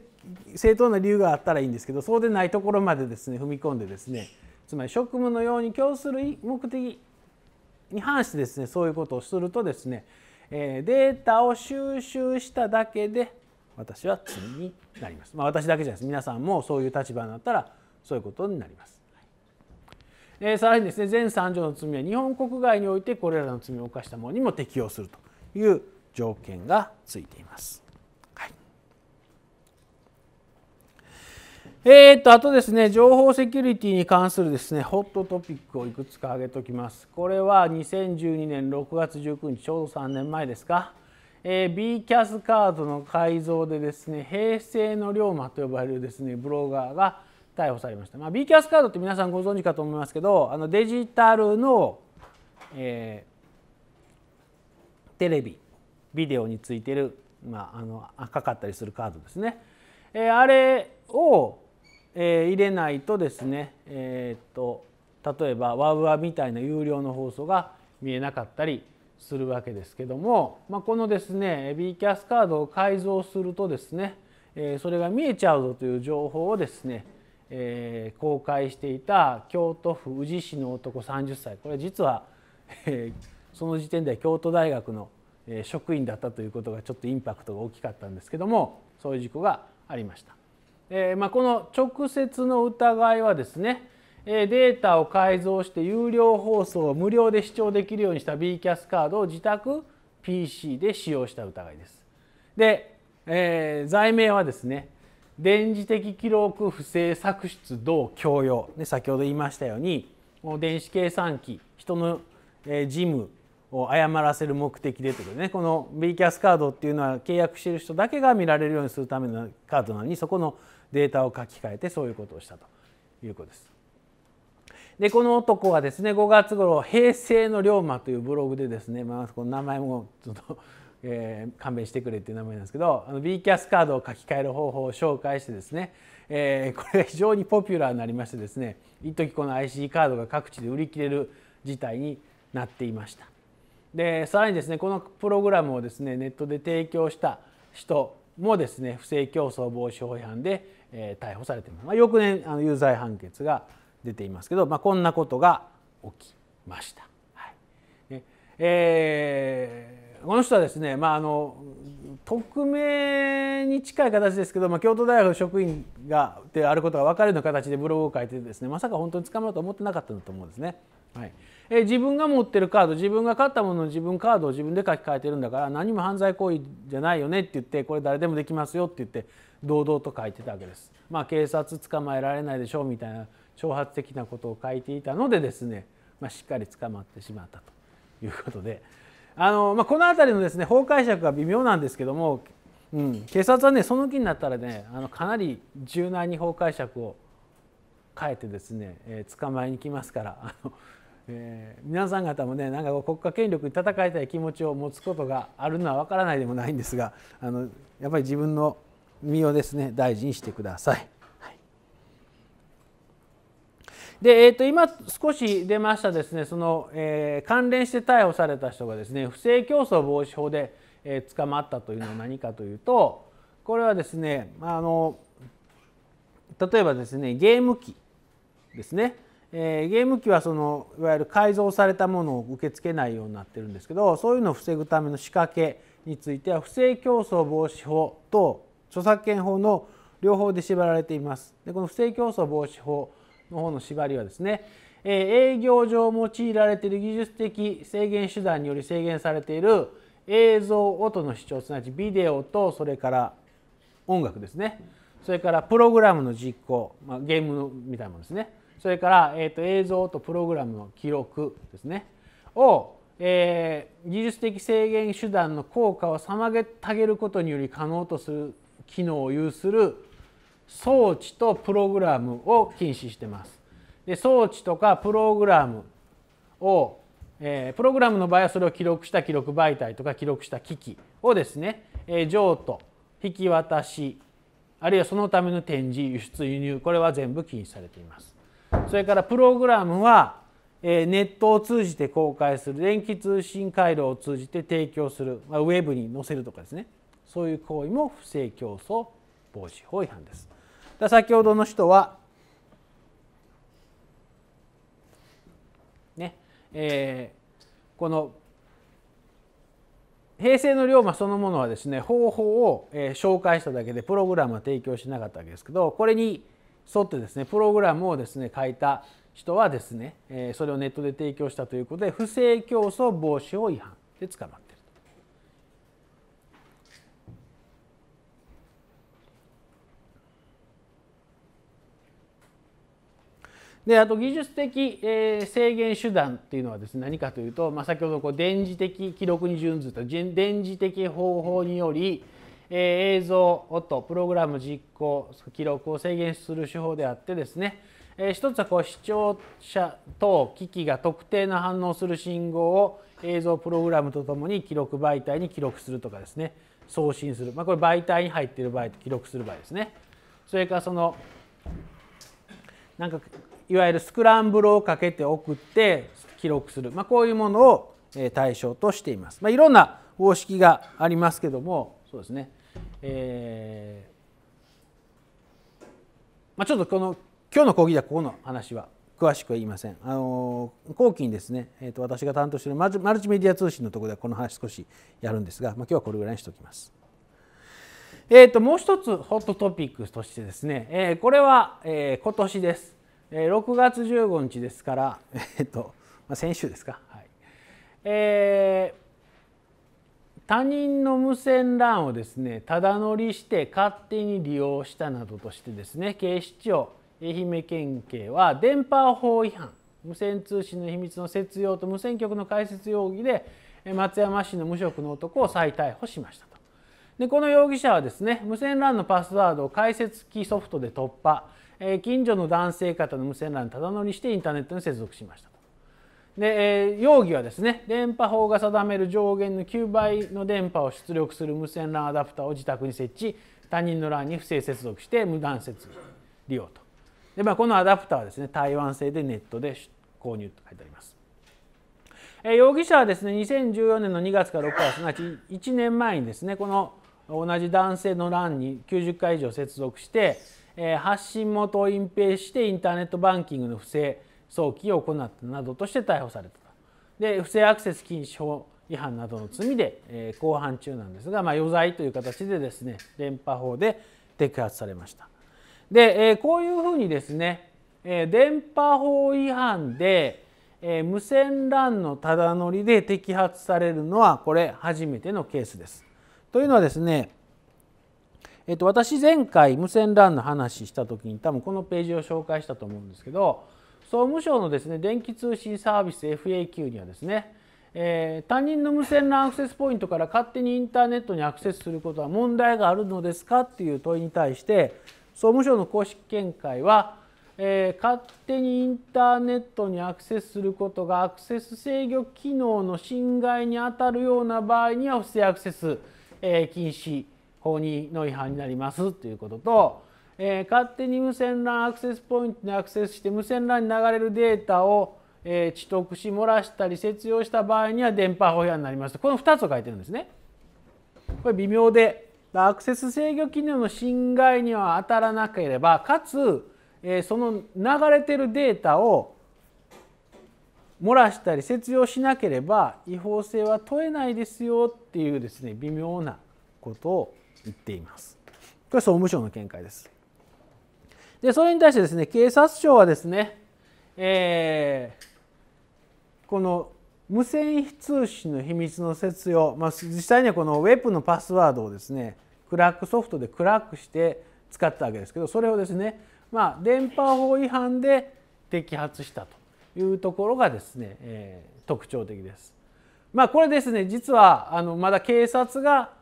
正当な理由があったらいいんですけどそうでないところまでですね踏み込んでですねつまり職務のように供する目的に反してですねそういうことをするとですね、えデータを収集しただけで私は罪になります。まあ、私だけじゃないです皆さんもそういう立場になったらそういうことになります。えさらにですね全3条の罪は日本国外においてこれらの罪を犯した者にも適用するという条件がついています。えー、っと、あとですね、情報セキュリティに関するですね、ホットトピックをいくつか挙げておきます。これは2012年6月19日、ちょうど3年前ですか。えー、BCAS カードの改造でですね、平成の龍馬と呼ばれるですね、ブロガーが逮捕されました。まあ、BCAS カードって皆さんご存知かと思いますけど、あのデジタルの、えー、テレビ、ビデオについてる、まあ、あの赤かったりするカードですね。えー、あれをえー、入れないとですね、えーと、例えばワウワみたいな有料の放送が見えなかったりするわけですけども、まあ、このですね B キャスカードを改造するとですね、えー、それが見えちゃうぞという情報をですね、えー、公開していた京都府宇治市の男30歳これ実は、えー、その時点では京都大学の職員だったということがちょっとインパクトが大きかったんですけどもそういう事故がありました。えー、まあ、この直接の疑いはですね、えデータを改造して有料放送を無料で視聴できるようにした B キャスカードを自宅 PC で使用した疑いです。で、えー、罪名はですね電磁的記録不正作出同共用、ね、先ほど言いましたように電子計算機人の事務を誤らせる目的でということでねこの B キャスカードっていうのは契約してる人だけが見られるようにするためのカードなのにそこのデータを書き換えてそういうことをしたということです。でこの男はですね5月頃平成の龍馬というブログでですね、まあ、この名前もちょっと えー、勘弁してくれっていう名前なんですけどあの B キャスカードを書き換える方法を紹介してですね、えー、これが非常にポピュラーになりましてですね一時この IC カードが各地で売り切れる事態になっていましたでさらにですねこのプログラムをですねネットで提供した人もですね不正競争防止法違反で、えー、逮捕されています、まあ、翌年あの有罪判決が出ていますけど、まあ、こんなことが起きました。はいえー、この人はですね、まあ、あの匿名に近い形ですけど、まあ、京都大学職員がであることが分かるような形でブログを書いてですねまさか本当に捕まると思ってなかったんだと思うんですね。はい、え自分が持ってるカード自分が買ったものの自分カードを自分で書き換えてるんだから何も犯罪行為じゃないよねって言ってこれ誰でもできますよって言って堂々と書いてたわけです。まあ、警察捕まえられないでしょうみたいな挑発的なことを書いていたのでですね、まあ、しっかり捕まってしまったということであの、まあ、この辺りのですね法解釈が微妙なんですけども、うん、警察はねその気になったらねあのかなり柔軟に法解釈を変えてですね、えー、捕まえに来ますから。あのえー、皆さん方もねなんか国家権力に戦いたい気持ちを持つことがあるのは分からないでもないんですがあのやっぱり自分の身をですね大事にしてください。でえーと、と今少し出ましたですねその、えー、関連して逮捕された人がですね不正競争防止法で、えー、捕まったというのは何かというとこれはですねあの例えばですねゲーム機ですねえゲーム機はそのいわゆる改造されたものを受け付けないようになってるんですけどそういうのを防ぐための仕掛けについては不正競争防止法と著作権法の両方で縛られています。でこの不正競争防止法の方の縛りはですね、え営業上用いられている技術的制限手段により制限されている映像音の視聴すなわちビデオとそれから音楽ですねそれからプログラムの実行、まあ、ゲームみたいなものですねそれから、えーと、映像とプログラムの記録ですねを、えー、技術的制限手段の効果を妨げることにより可能とする機能を有する装置とプログラムを禁止してます。で装置とかプログラムを、えー、プログラムの場合はそれを記録した記録媒体とか記録した機器をですね、えー、譲渡引き渡しあるいはそのための展示輸出輸入これは全部禁止されています。それからプログラムはネットを通じて公開する電気通信回路を通じて提供する、まあ、ウェブに載せるとかですねそういう行為も不正競争防止法違反です。先ほどの人はねえこの平成の龍馬そのものはですね方法を紹介しただけでプログラムは提供しなかったわけですけどこれに沿ってですねプログラムをですね書いた人はですね、えそれをネットで提供したということで不正競争防止法違反で捕まっているとであと技術的、え制限手段っていうのはですね何かというと、まあ、先ほどこう電磁的記録に準ずった電磁的方法により、え映像音プログラム実行記録を制限する手法であってですね、えー、一つはこう視聴者等機器が特定の反応する信号を映像プログラムとともに記録媒体に記録するとかですね送信する、まあ、これ媒体に入っている場合と記録する場合ですねそれからそのなんかいわゆるスクランブルをかけて送って記録する、まあ、こういうものを対象としています、まあ、いろんな方式がありますけどもそうですねえー、まあ、ちょっとこの今日の講義ではここの話は詳しくは言いません。あの後期にですね、えー、と私が担当しているマルチメディア通信のところではこの話少しやるんですが、まあ、今日はこれぐらいにしておきます。えー、ともう一つホットトピックとしてですね、えー、これは、えー、今年です。えー、6月15日ですから、えーとまあ、先週ですか。はいえー他人の無線 LAN をですねただ乗りして勝手に利用したなどとしてですね警視庁愛媛県警は電波法違反無線通信の秘密の設用と無線局の開設容疑で松山市の無職の男を再逮捕しましたと。でこの容疑者はですね無線 LAN のパスワードを解説機ソフトで突破、え近所の男性方の無線 LAN ただ乗りしてインターネットに接続しました。で、えー、容疑はですね電波法が定める上限の9倍の電波を出力する無線 LAN アダプターを自宅に設置他人の LAN に不正接続して無断接続利用とで、まあ、このアダプターはですね台湾製でネットで購入と書いてあります、え容疑者はですね2014年の2月から6月すなわち1年前にですねこの同じ男性の LAN に90回以上接続して、え発信元を隠蔽してインターネットバンキングの不正早期を行ったなどとして逮捕されたで不正アクセス禁止法違反などの罪で、えー、公判中なんですが、まあ、余罪という形でですね電波法で摘発されました。で、えー、こういうふうにですね、えー、電波法違反で、えー、無線 LAN のただ乗りで摘発されるのはこれ初めてのケースです。というのはですね、えっと私前回無線 LAN の話した時に多分このページを紹介したと思うんですけど総務省のですね電気通信サービス FAQ にはですね、えー、他人の無線 LAN アクセスポイントから勝手にインターネットにアクセスすることは問題があるのですかっていう問いに対して総務省の公式見解は、えー、勝手にインターネットにアクセスすることがアクセス制御機能の侵害にあたるような場合には不正アクセス、えー、禁止法にの違反になりますということとえー、勝手に無線 LAN アクセスポイントにアクセスして無線 LAN に流れるデータを、えー、取得し漏らしたり節用した場合には電波法違反になりますこの2つを書いてるんですね。これ微妙でアクセス制御機能の侵害には当たらなければかつ、えー、その流れてるデータを漏らしたり節用しなければ違法性は問えないですよっていうですね微妙なことを言っています。これ総務省の見解です。でそれに対してですね警察庁はですね、えー、この無線通信の秘密の説用、まあ、実際にはこのウェブのパスワードをですねクラックソフトでクラックして使ったわけですけどそれをですね、まあ、電波法違反で摘発したというところがですね、えー、特徴的です。まあ、これですね実はあのまだ警察が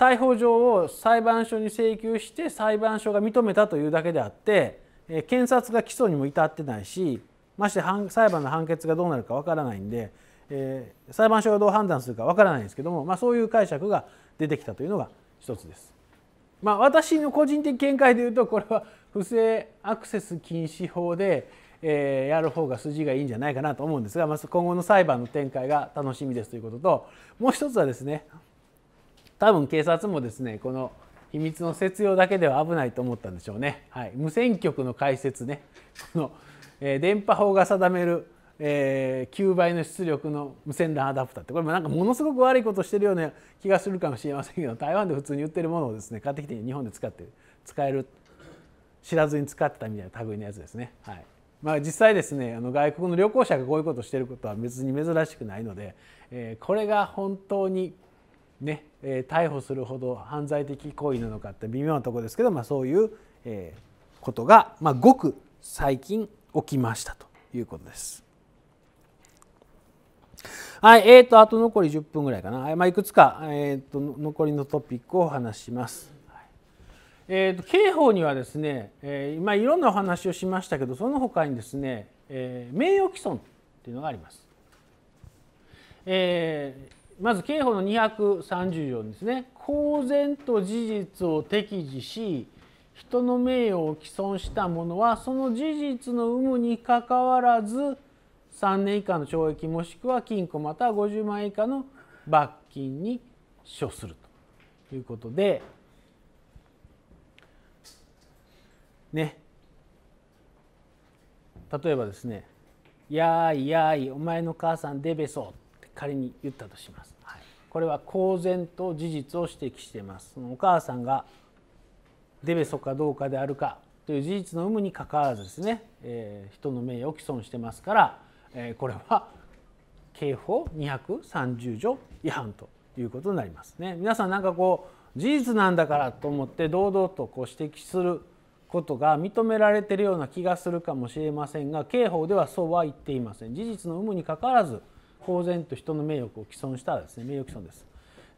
逮捕状を裁判所に請求して裁判所が認めたというだけであって検察が起訴にも至ってないしまして裁判の判決がどうなるかわからないんで、え裁判所がどう判断するかわからないんですけども、まあ、そういう解釈が出てきたというのが一つです。まあ、私の個人的見解で言うとこれは不正アクセス禁止法で、えー、やる方が筋がいいんじゃないかなと思うんですが、まあ、今後の裁判の展開が楽しみですということともう一つはですね多分警察もですねこの秘密の説用だけでは危ないと思ったんでしょうね、はい、無線局の解説ねこの、えー、電波法が定める、えー、9倍の出力の無線 LAN アダプターってこれもなんかものすごく悪いことしてるような気がするかもしれませんけど台湾で普通に売ってるものをですね買ってきて日本で使ってる使える知らずに使ってたみたいな類のやつですね。はいまあ、実際ですねあの外国の旅行者がこういうことをしてることは別に珍しくないので、えー、これが本当にね、えー、逮捕するほど犯罪的行為なのかって微妙なとこですけど、まあ、そういう、えー、ことが、まあ、ごく最近起きましたということです。はい、えーと、あと残り10分ぐらいかな、まあ、いくつか、えーと、残りのトピックをお話します。えーと、と刑法にはですね、えーまあ、いろんなお話をしましたけどその他にですね、えー、名誉毀損っていうのがあります。えー、まず刑法の230条ですね公然と事実を適時し人の名誉を毀損した者はその事実の有無にかかわらず3年以下の懲役もしくは禁錮または50万円以下の罰金に処するということでね例えばですね「やーいやーいお前の母さんデベソ」仮に言ったとします、はい、これは公然と事実を指摘していますそのお母さんがデベソかどうかであるかという事実の有無にかかわらずですね、えー、人の名誉を毀損してますから、えー、これは刑法230条違反ということになりますね皆さんなんかこう事実なんだからと思って堂々とこう指摘することが認められてるような気がするかもしれませんが刑法ではそうは言っていません事実の有無にかかわらず公然と人の名誉を毀損したらですね名誉毀損です。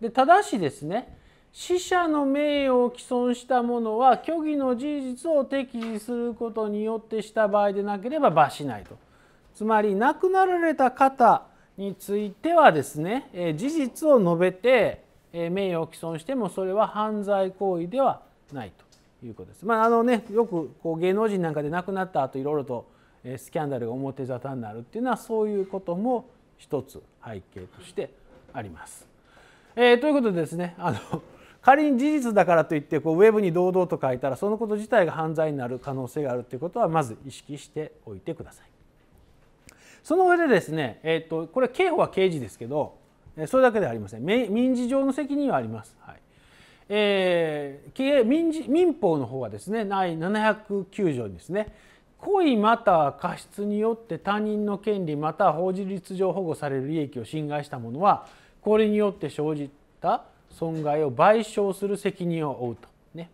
でただしですね死者の名誉を毀損した者は虚偽の事実を適示することによってした場合でなければ罰しないとつまり亡くなられた方についてはですね事実を述べて名誉を毀損してもそれは犯罪行為ではないということです。まああのね、よくこう芸能人なんかで亡くなった後いろいろとスキャンダルが表沙汰になるっていうのはそういうことも一つ背景としてあります。えー、ということでですねあの仮に事実だからといってこうウェブに堂々と書いたらそのこと自体が犯罪になる可能性があるということはまず意識しておいてください。その上でですね、えーと、これ刑法は刑事ですけどそれだけではありません民事上の責任はあります。はいえー、民事民法の方はですね第709条にですね故意また過失によって他人の権利または法律上保護される利益を侵害した者はこれによって生じた損害を賠償する責任を負うと。ね、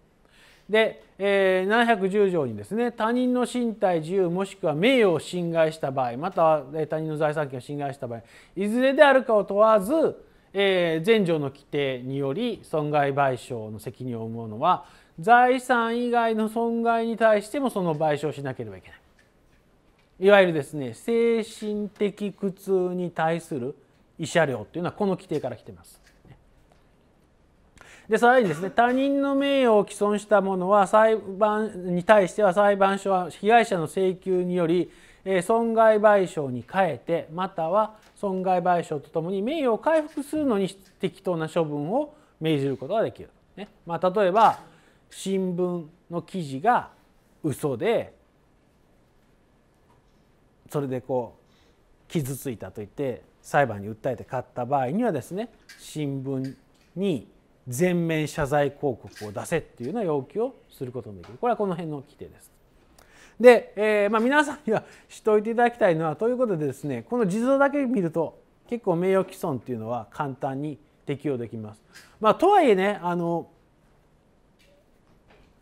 で、えー、710条にですね他人の身体自由もしくは名誉を侵害した場合または他人の財産権を侵害した場合いずれであるかを問わず、えー、前条の規定により損害賠償の責任を負うものは財産以外の損害に対してもその賠償しなければいけないいわゆるですね精神的苦痛に対する慰謝料というのはこの規定から来てます。でさらにですね他人の名誉を毀損した者は裁判に対しては裁判所は被害者の請求により損害賠償に変えてまたは損害賠償とともに名誉を回復するのに適当な処分を命じることができる。ねまあ、例えば新聞の記事が嘘でそれでこう傷ついたと言って裁判に訴えて勝った場合にはですね新聞に全面謝罪広告を出せっていうような要求をすることもできるこれはこの辺の規定です。で、えーまあ、皆さんには知っておいていただきたいのはということでですねこの地蔵だけ見ると結構名誉毀損っていうのは簡単に適用できます。まあ、とはいえねあの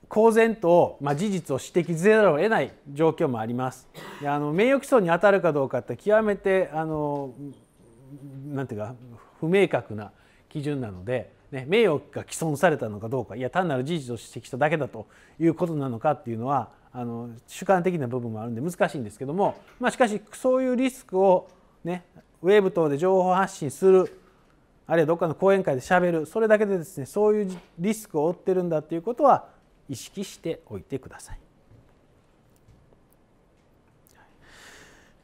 公然と、まあ、事実を指摘せざるを得ない状況もあります。あの名誉毀損に当たるかどうかって極めてあのなんていうか不明確な基準なので、ね、名誉が毀損されたのかどうかいや単なる事実を指摘しただけだということなのかっていうのはあの主観的な部分もあるんで難しいんですけども、まあ、しかしそういうリスクを、ね、ウェブ等で情報発信するあるいはどっかの講演会でしゃべるそれだけでですねそういうリスクを負ってるんだっていうことは意識しておいてください。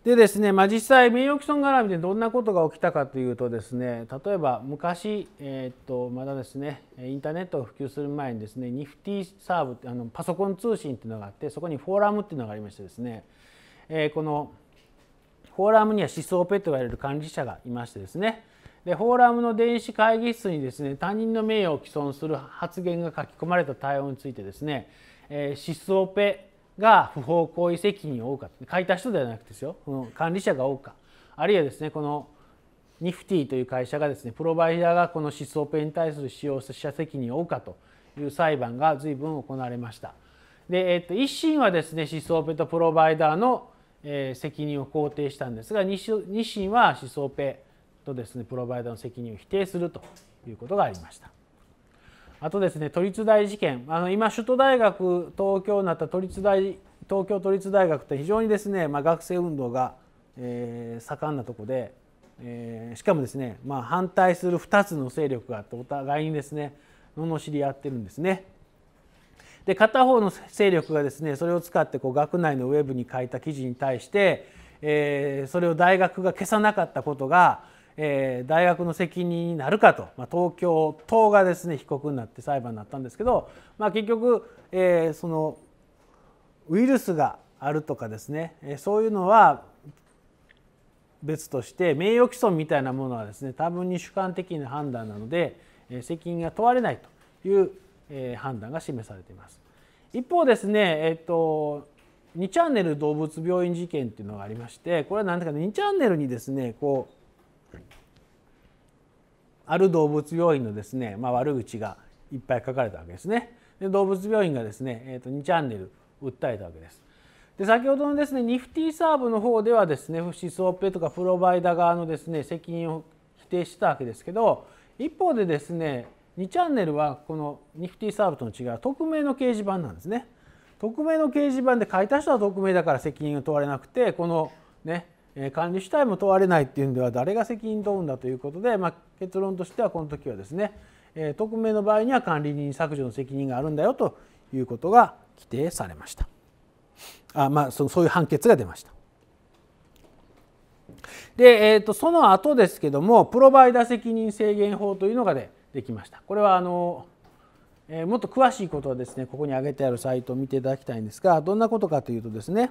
でですね、まあ、実際名誉毀損絡みでどんなことが起きたかというとですね例えば昔、えー、とまだですねインターネットを普及する前にですね Nifty サーブあのパソコン通信っていうのがあってそこにフォーラムっていうのがありましてですね、えー、このフォーラムには思想ペットがいれる管理者がいましてですねでフォーラムの電子会議室にですね他人の名誉を毀損する発言が書き込まれた対応についてですね、えー、シスオペが不法行為責任を負うか書いた人ではなくてですよ、うん、管理者が負うかあるいはですねこのニフティという会社がですねプロバイダーがこのシスオペに対する使用者責任を負うかという裁判が随分行われました。で、えっと、一審はですね思想ペとプロバイダーの、え責任を肯定したんですが二審は思想ペとですねプロバイダの責任を否定するということがありました。あとですね都立大事件あの今首都大学東京になった都立大東京都立大学って非常にですね、まあ、学生運動が、えー、盛んなとこで、えー、しかもですね、まあ、反対する2つの勢力があってお互いにですね罵り合ってるんですね。で片方の勢力がですねそれを使ってこう学内のウェブに書いた記事に対して、えー、それを大学が消さなかったことがえー、大学の責任になるかと、まあ、東京党がですね被告になって裁判になったんですけど、まあ、結局、えー、そのウイルスがあるとかですね、えー、そういうのは別として名誉毀損みたいなものはですね多分に主観的な判断なので、えー、責任が問われないという、えー、判断が示されています。一方ですね、えーと、と2チャンネル動物病院事件っていうのがありましてこれは何ていうか2チャンネルにですねこうある動物病院のですね、まあ、悪口がいっぱい書かれたわけですね。で動物病院がですね、えー、と2チャンネル訴えたわけです。で先ほどのですねニフティサーブの方ではですね思想オペとかプロバイダ側のですね責任を否定したわけですけど一方でですね2チャンネルはこのニフティサーブとの違う匿名の掲示板なんですね。匿名の掲示板で書いた人は匿名だから責任を問われなくてこのね管理主体も問われないっていうんでは誰が責任問うんだということで、まあ、結論としてはこの時はですね匿名の場合には管理人削除の責任があるんだよということが規定されましたあ、まあ、そそういう判決が出ました。で、えーと、とその後ですけどもプロバイダ責任制限法というのがでできました。これはあのえー、もっと詳しいことはですねここに挙げてあるサイトを見ていただきたいんですがどんなことかというとですね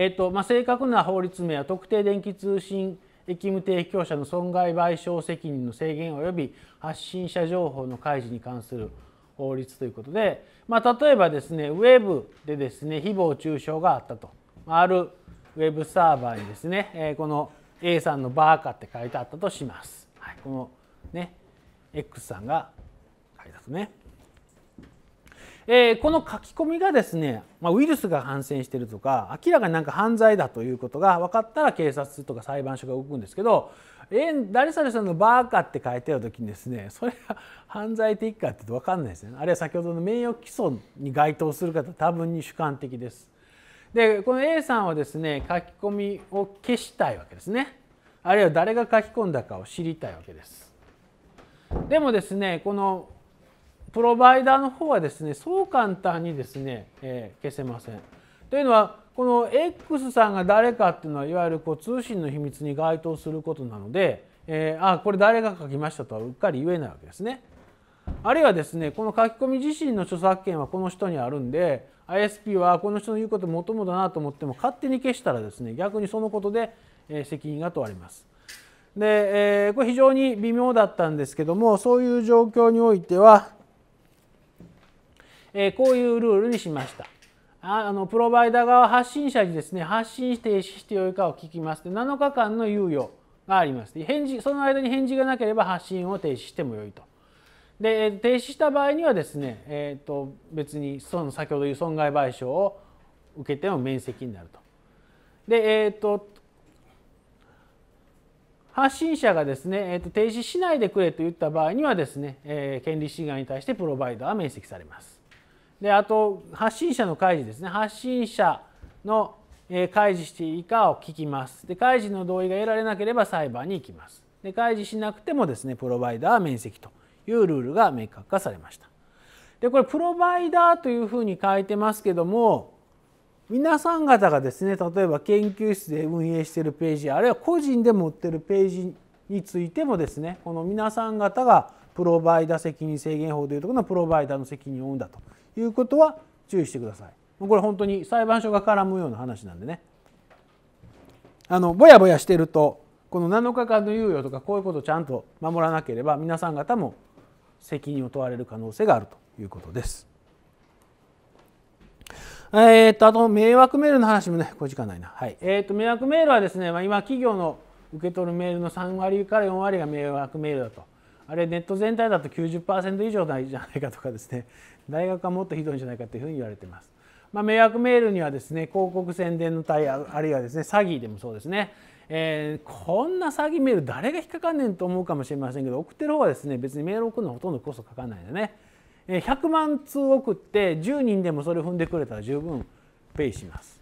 えーとまあ、正確な法律名は特定電気通信義務提供者の損害賠償責任の制限及び発信者情報の開示に関する法律ということで、まあ、例えばですねウェブでですね誹謗中傷があったとあるウェブサーバーにですね、えー、この A さんのバーカって書いてあったとします。はい、このね X さんが書いたとね。えー、この書き込みがですね、まあ、ウイルスが感染してるとか明らかになんか犯罪だということが分かったら警察とか裁判所が動くんですけど「えー、誰々さんのバーカ」って書いてある時にですねそれが犯罪的かって分かんないですねあるいは先ほどの名誉毀損に該当する方多分に主観的です。でこの A さんはですね書き込みを消したいわけですねあるいは誰が書き込んだかを知りたいわけです。でもですねこのプロバイダーの方はですねそう簡単にですね、えー、消せません。というのはこの X さんが誰かっていうのはいわゆるこう通信の秘密に該当することなので、えー、あこれ誰が書きましたとはうっかり言えないわけですね。あるいはですねこの書き込み自身の著作権はこの人にあるんで ISP はこの人の言うこともともだなと思っても勝手に消したらですね逆にそのことで責任が問われます。で、えー、これ非常に微妙だったんですけどもそういう状況においてはえこういうルールにしました。あのプロバイダー側発信者にですね発信して停止してよいかを聞きますで7日間の猶予があります返事その間に返事がなければ発信を停止してもよいと。で停止した場合にはですね、えーと、別にその先ほど言う損害賠償を受けても免責になると。で、えーと、発信者がですね、えーと、と停止しないでくれと言った場合にはですね、えー、権利侵害に対してプロバイダーは免責されます。であと発信者の開示ですね発信者の開示していいかを聞きますで開示の同意が得られなければ裁判に行きますで開示しなくてもですねプロバイダー面積というルールが明確化されましたでこれプロバイダーというふうに書いてますけども皆さん方がですね例えば研究室で運営しているページあるいは個人で持ってるページについてもですねこの皆さん方がプロバイダ責任制限法というところのプロバイダの責任を負うんだということは注意してください。これ本当に裁判所が絡むような話なんでね。あのぼやぼやしてるとこの7日間の猶予とかこういうことをちゃんと守らなければ皆さん方も責任を問われる可能性があるということです。えー、っとあと迷惑メールの話もねこれ時間ないな、はいえー、っと迷惑メールはですね、まあ、今企業の受け取るメールの3割から4割が迷惑メールだとあれネット全体だと90%以上ないじゃないかとかですね大学はもっとひどいんじゃないかというふうに言われています。まあ、迷惑メールにはですね広告宣伝の対応あるいはですね詐欺でもそうですね、えー、こんな詐欺メール誰が引っかかんねんと思うかもしれませんけど送ってる方はですね別にメール送るのほとんどコストかかんないでね100万通送って10人でもそれ踏んでくれたら十分ペイします。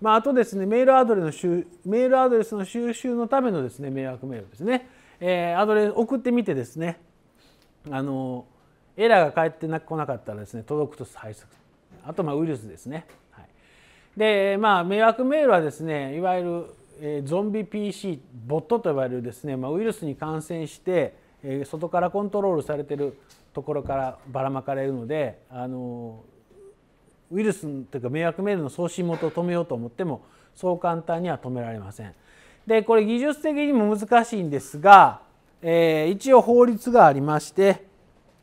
まあ、あとですねメールアドレスの収メールアドレスの収集のためのですね迷惑メールですね、えー、アドレス送ってみてですねあのエラーが返ってこなかったらですね届くと対策あとまあウイルスですね。はい、でまあ迷惑メールはですねいわゆる、えゾンビ PC ボットと呼ばれるですね、まあ、ウイルスに感染して、え外からコントロールされてるところからばらまかれるのであのウイルスというか迷惑メールの送信元を止めようと思ってもそう簡単には止められません。でこれ技術的にも難しいんですが、えー、一応法律がありまして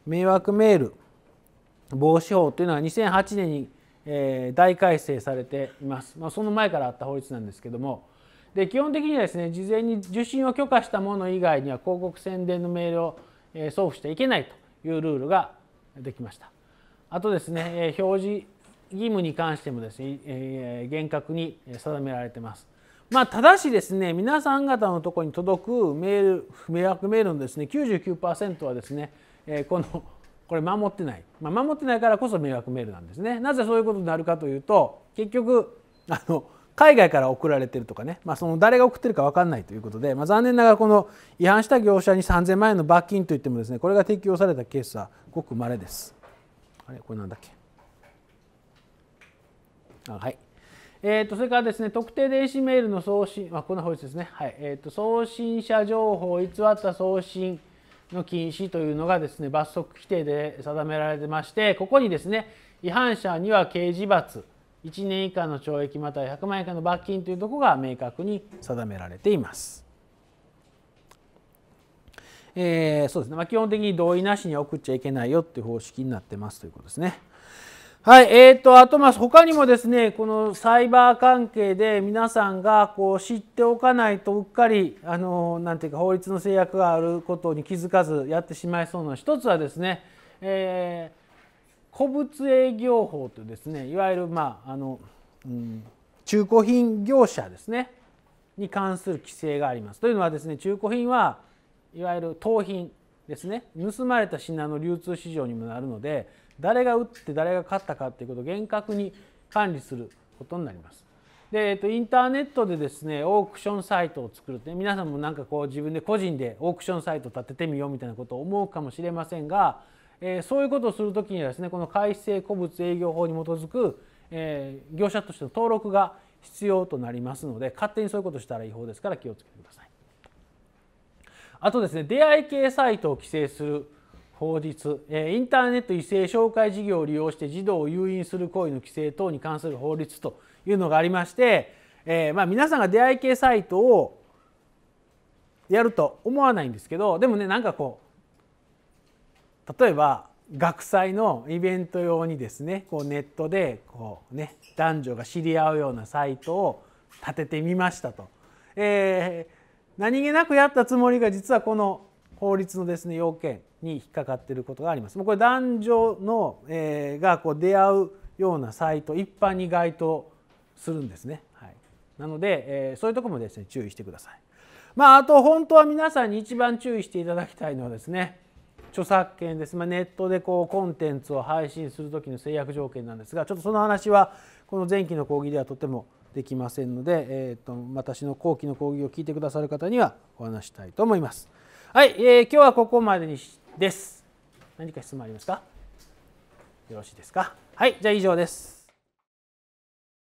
迷惑メール防止法というのは2008年に、えー、大改正されています、まあ、その前からあった法律なんですけどもで基本的にはですね事前に受信を許可したもの以外には広告宣伝のメールを、え送付してはいけないというルールができました。あとですね、え表示義務に関してもですね、えー、厳格に定められてます。まあ、ただしですね皆さん方のところに届くメール迷惑メールのですね99%はですねえこのこれ守ってない、まあ、守ってないからこそ迷惑メールなんですねなぜそういうことになるかというと結局あの海外から送られてるとかね、まあ、その誰が送ってるか分かんないということで、まあ、残念ながらこの違反した業者に3000万円の罰金といってもですねこれが適用されたケースはごくまれです。あれこれなんだっけあはいえーと、それからですね特定電子メールの送信、まあ、こんな法律ですね、はいえーと、と送信者情報を偽った送信の禁止というのがですね罰則規定で定められてましてここにですね違反者には刑事罰1年以下の懲役または100万円以下の罰金というとこが明確に定められています。えー、そうですね、まあ、基本的に同意なしに送っちゃいけないよっていう方式になってますということですね。はい、えーと、あとまあ他にもですねこのサイバー関係で皆さんがこう知っておかないとうっかりあのなんていうか法律の制約があることに気づかずやってしまいそうな一つはですね、えー、古物営業法というですねいわゆる、まああのうん、中古品業者ですねに関する規制があります。というのはですね中古品はいわゆる盗品ですね盗まれた品の流通市場にもなるので誰が打って誰が勝ったかっていうことを厳格に管理することになります。で、えっと、インターネットでですねオークションサイトを作るって、皆さんもなんかこう自分で個人でオークションサイト立ててみようみたいなことを思うかもしれませんが、えー、そういうことをする時にはですねこの改正古物営業法に基づく、えー、業者としての登録が必要となりますので勝手にそういうことしたら違法ですから気をつけてください。あとですね出会い系サイトを規制する法律、えインターネット異性紹介事業を利用して児童を誘引する行為の規制等に関する法律というのがありまして、えまあ、皆さんが出会い系サイトをやると思わないんですけどでもねなんかこう例えば学祭のイベント用にですねこうネットでこう、ね、男女が知り合うようなサイトを立ててみましたと、えー、何気なくやったつもりが実はこの法律のですね要件に引っかかっていることがあります。もうこれ男女の、えー、がこう出会うようなサイト一般に該当するんですね。はい、なので、えー、そういうとこもですね注意してください。まあ、あと本当は皆さんに一番注意していただきたいのはですね著作権です、まあ、ネットでこうコンテンツを配信する時の制約条件なんですがちょっとその話はこの前期の講義ではとてもできませんので、えーと、私の後期の講義を聞いてくださる方にはお話したいと思います。はい、えー、今日はここまでにしです。何か質問ありますかよろしいですかはい、じゃあ以上です。